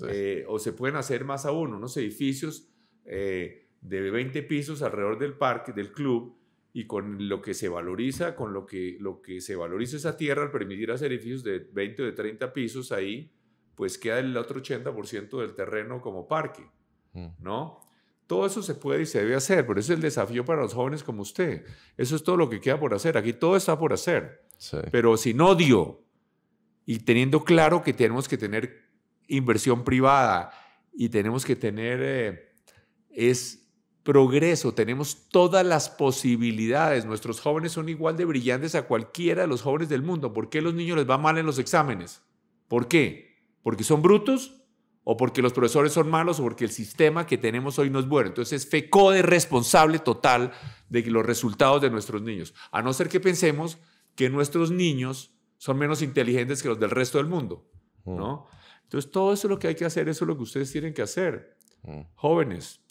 Eh, o se pueden hacer más aún unos edificios eh, de 20 pisos alrededor del parque, del club, y con lo que se valoriza, con lo que, lo que se valoriza esa tierra al permitir hacer edificios de 20 o de 30 pisos ahí, pues queda el otro 80% del terreno como parque. Mm. ¿no? Todo eso se puede y se debe hacer, pero ese es el desafío para los jóvenes como usted. Eso es todo lo que queda por hacer. Aquí todo está por hacer. Pero sin odio y teniendo claro que tenemos que tener inversión privada y tenemos que tener eh, es progreso, tenemos todas las posibilidades. Nuestros jóvenes son igual de brillantes a cualquiera de los jóvenes del mundo. ¿Por qué a los niños les va mal en los exámenes? ¿Por qué? ¿Porque son brutos? o porque los profesores son malos o porque el sistema que tenemos hoy no es bueno. Entonces, FECODE es responsable total de los resultados de nuestros niños, a no ser que pensemos que nuestros niños son menos inteligentes que los del resto del mundo, ¿no? Mm. Entonces, todo eso lo que hay que hacer, eso es lo que ustedes tienen que hacer, mm. jóvenes.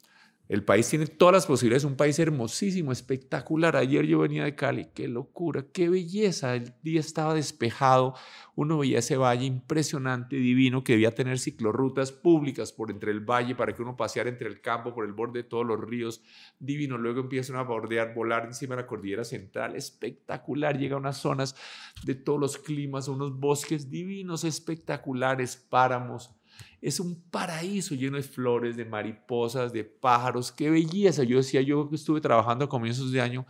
El país tiene todas las posibilidades, un país hermosísimo, espectacular. Ayer yo venía de Cali, qué locura, qué belleza. El día estaba despejado, uno veía ese valle impresionante, divino, que debía tener ciclorrutas públicas por entre el valle para que uno paseara entre el campo, por el borde de todos los ríos. Divino, luego empiezan a bordear, volar encima de la cordillera central, espectacular. Llega a unas zonas de todos los climas, unos bosques divinos, espectaculares, páramos, es un paraíso lleno de flores, de mariposas, de pájaros. ¡Qué belleza! Yo decía, yo estuve trabajando a comienzos de año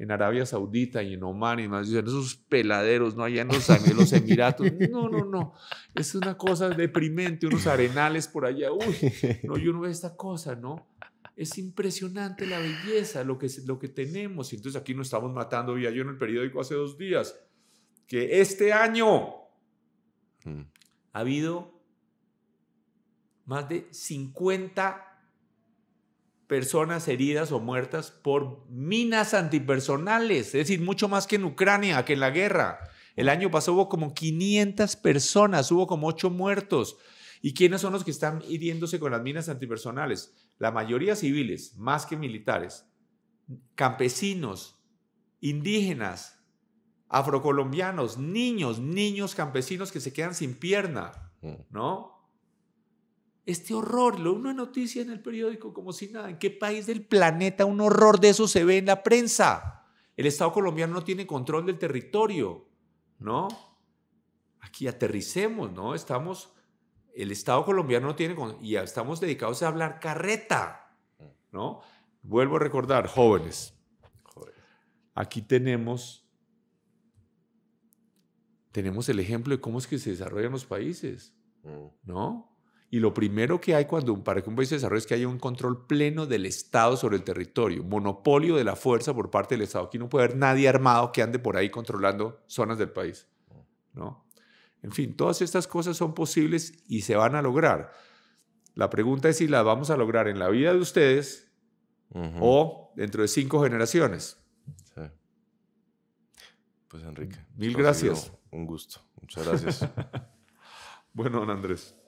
en Arabia Saudita y en Oman y más, en esos peladeros, ¿no? Allá en los, Emiratos. No, no, no. Es una cosa deprimente, unos arenales por allá. Uy, no, yo no veo esta cosa, ¿no? Es impresionante la belleza, lo que, lo que tenemos. Y entonces aquí nos estamos matando. Vi yo en el periódico hace dos días que este año mm. ha habido más de 50 personas heridas o muertas por minas antipersonales, es decir, mucho más que en Ucrania, que en la guerra. El año pasado hubo como 500 personas, hubo como 8 muertos. ¿Y quiénes son los que están hiriéndose con las minas antipersonales? La mayoría civiles, más que militares, campesinos, indígenas, afrocolombianos, niños, niños campesinos que se quedan sin pierna, mm. ¿no? Este horror, lo una noticia en el periódico como si nada. ¿En qué país del planeta un horror de eso se ve en la prensa? El Estado colombiano no tiene control del territorio, ¿no? Aquí aterricemos, ¿no? Estamos, el Estado colombiano no tiene, y estamos dedicados a hablar carreta, ¿no? Vuelvo a recordar, jóvenes, aquí tenemos tenemos el ejemplo de cómo es que se desarrollan los países, mm. ¿no? Y lo primero que hay cuando un, para que un país se desarrolle es que haya un control pleno del Estado sobre el territorio, monopolio de la fuerza por parte del Estado. Aquí no puede haber nadie armado que ande por ahí controlando zonas del país. ¿no? En fin, todas estas cosas son posibles y se van a lograr. La pregunta es si las vamos a lograr en la vida de ustedes o dentro de cinco generaciones. Pues Enrique. Mil gracias. Un gusto. Muchas gracias. bueno, Andrés.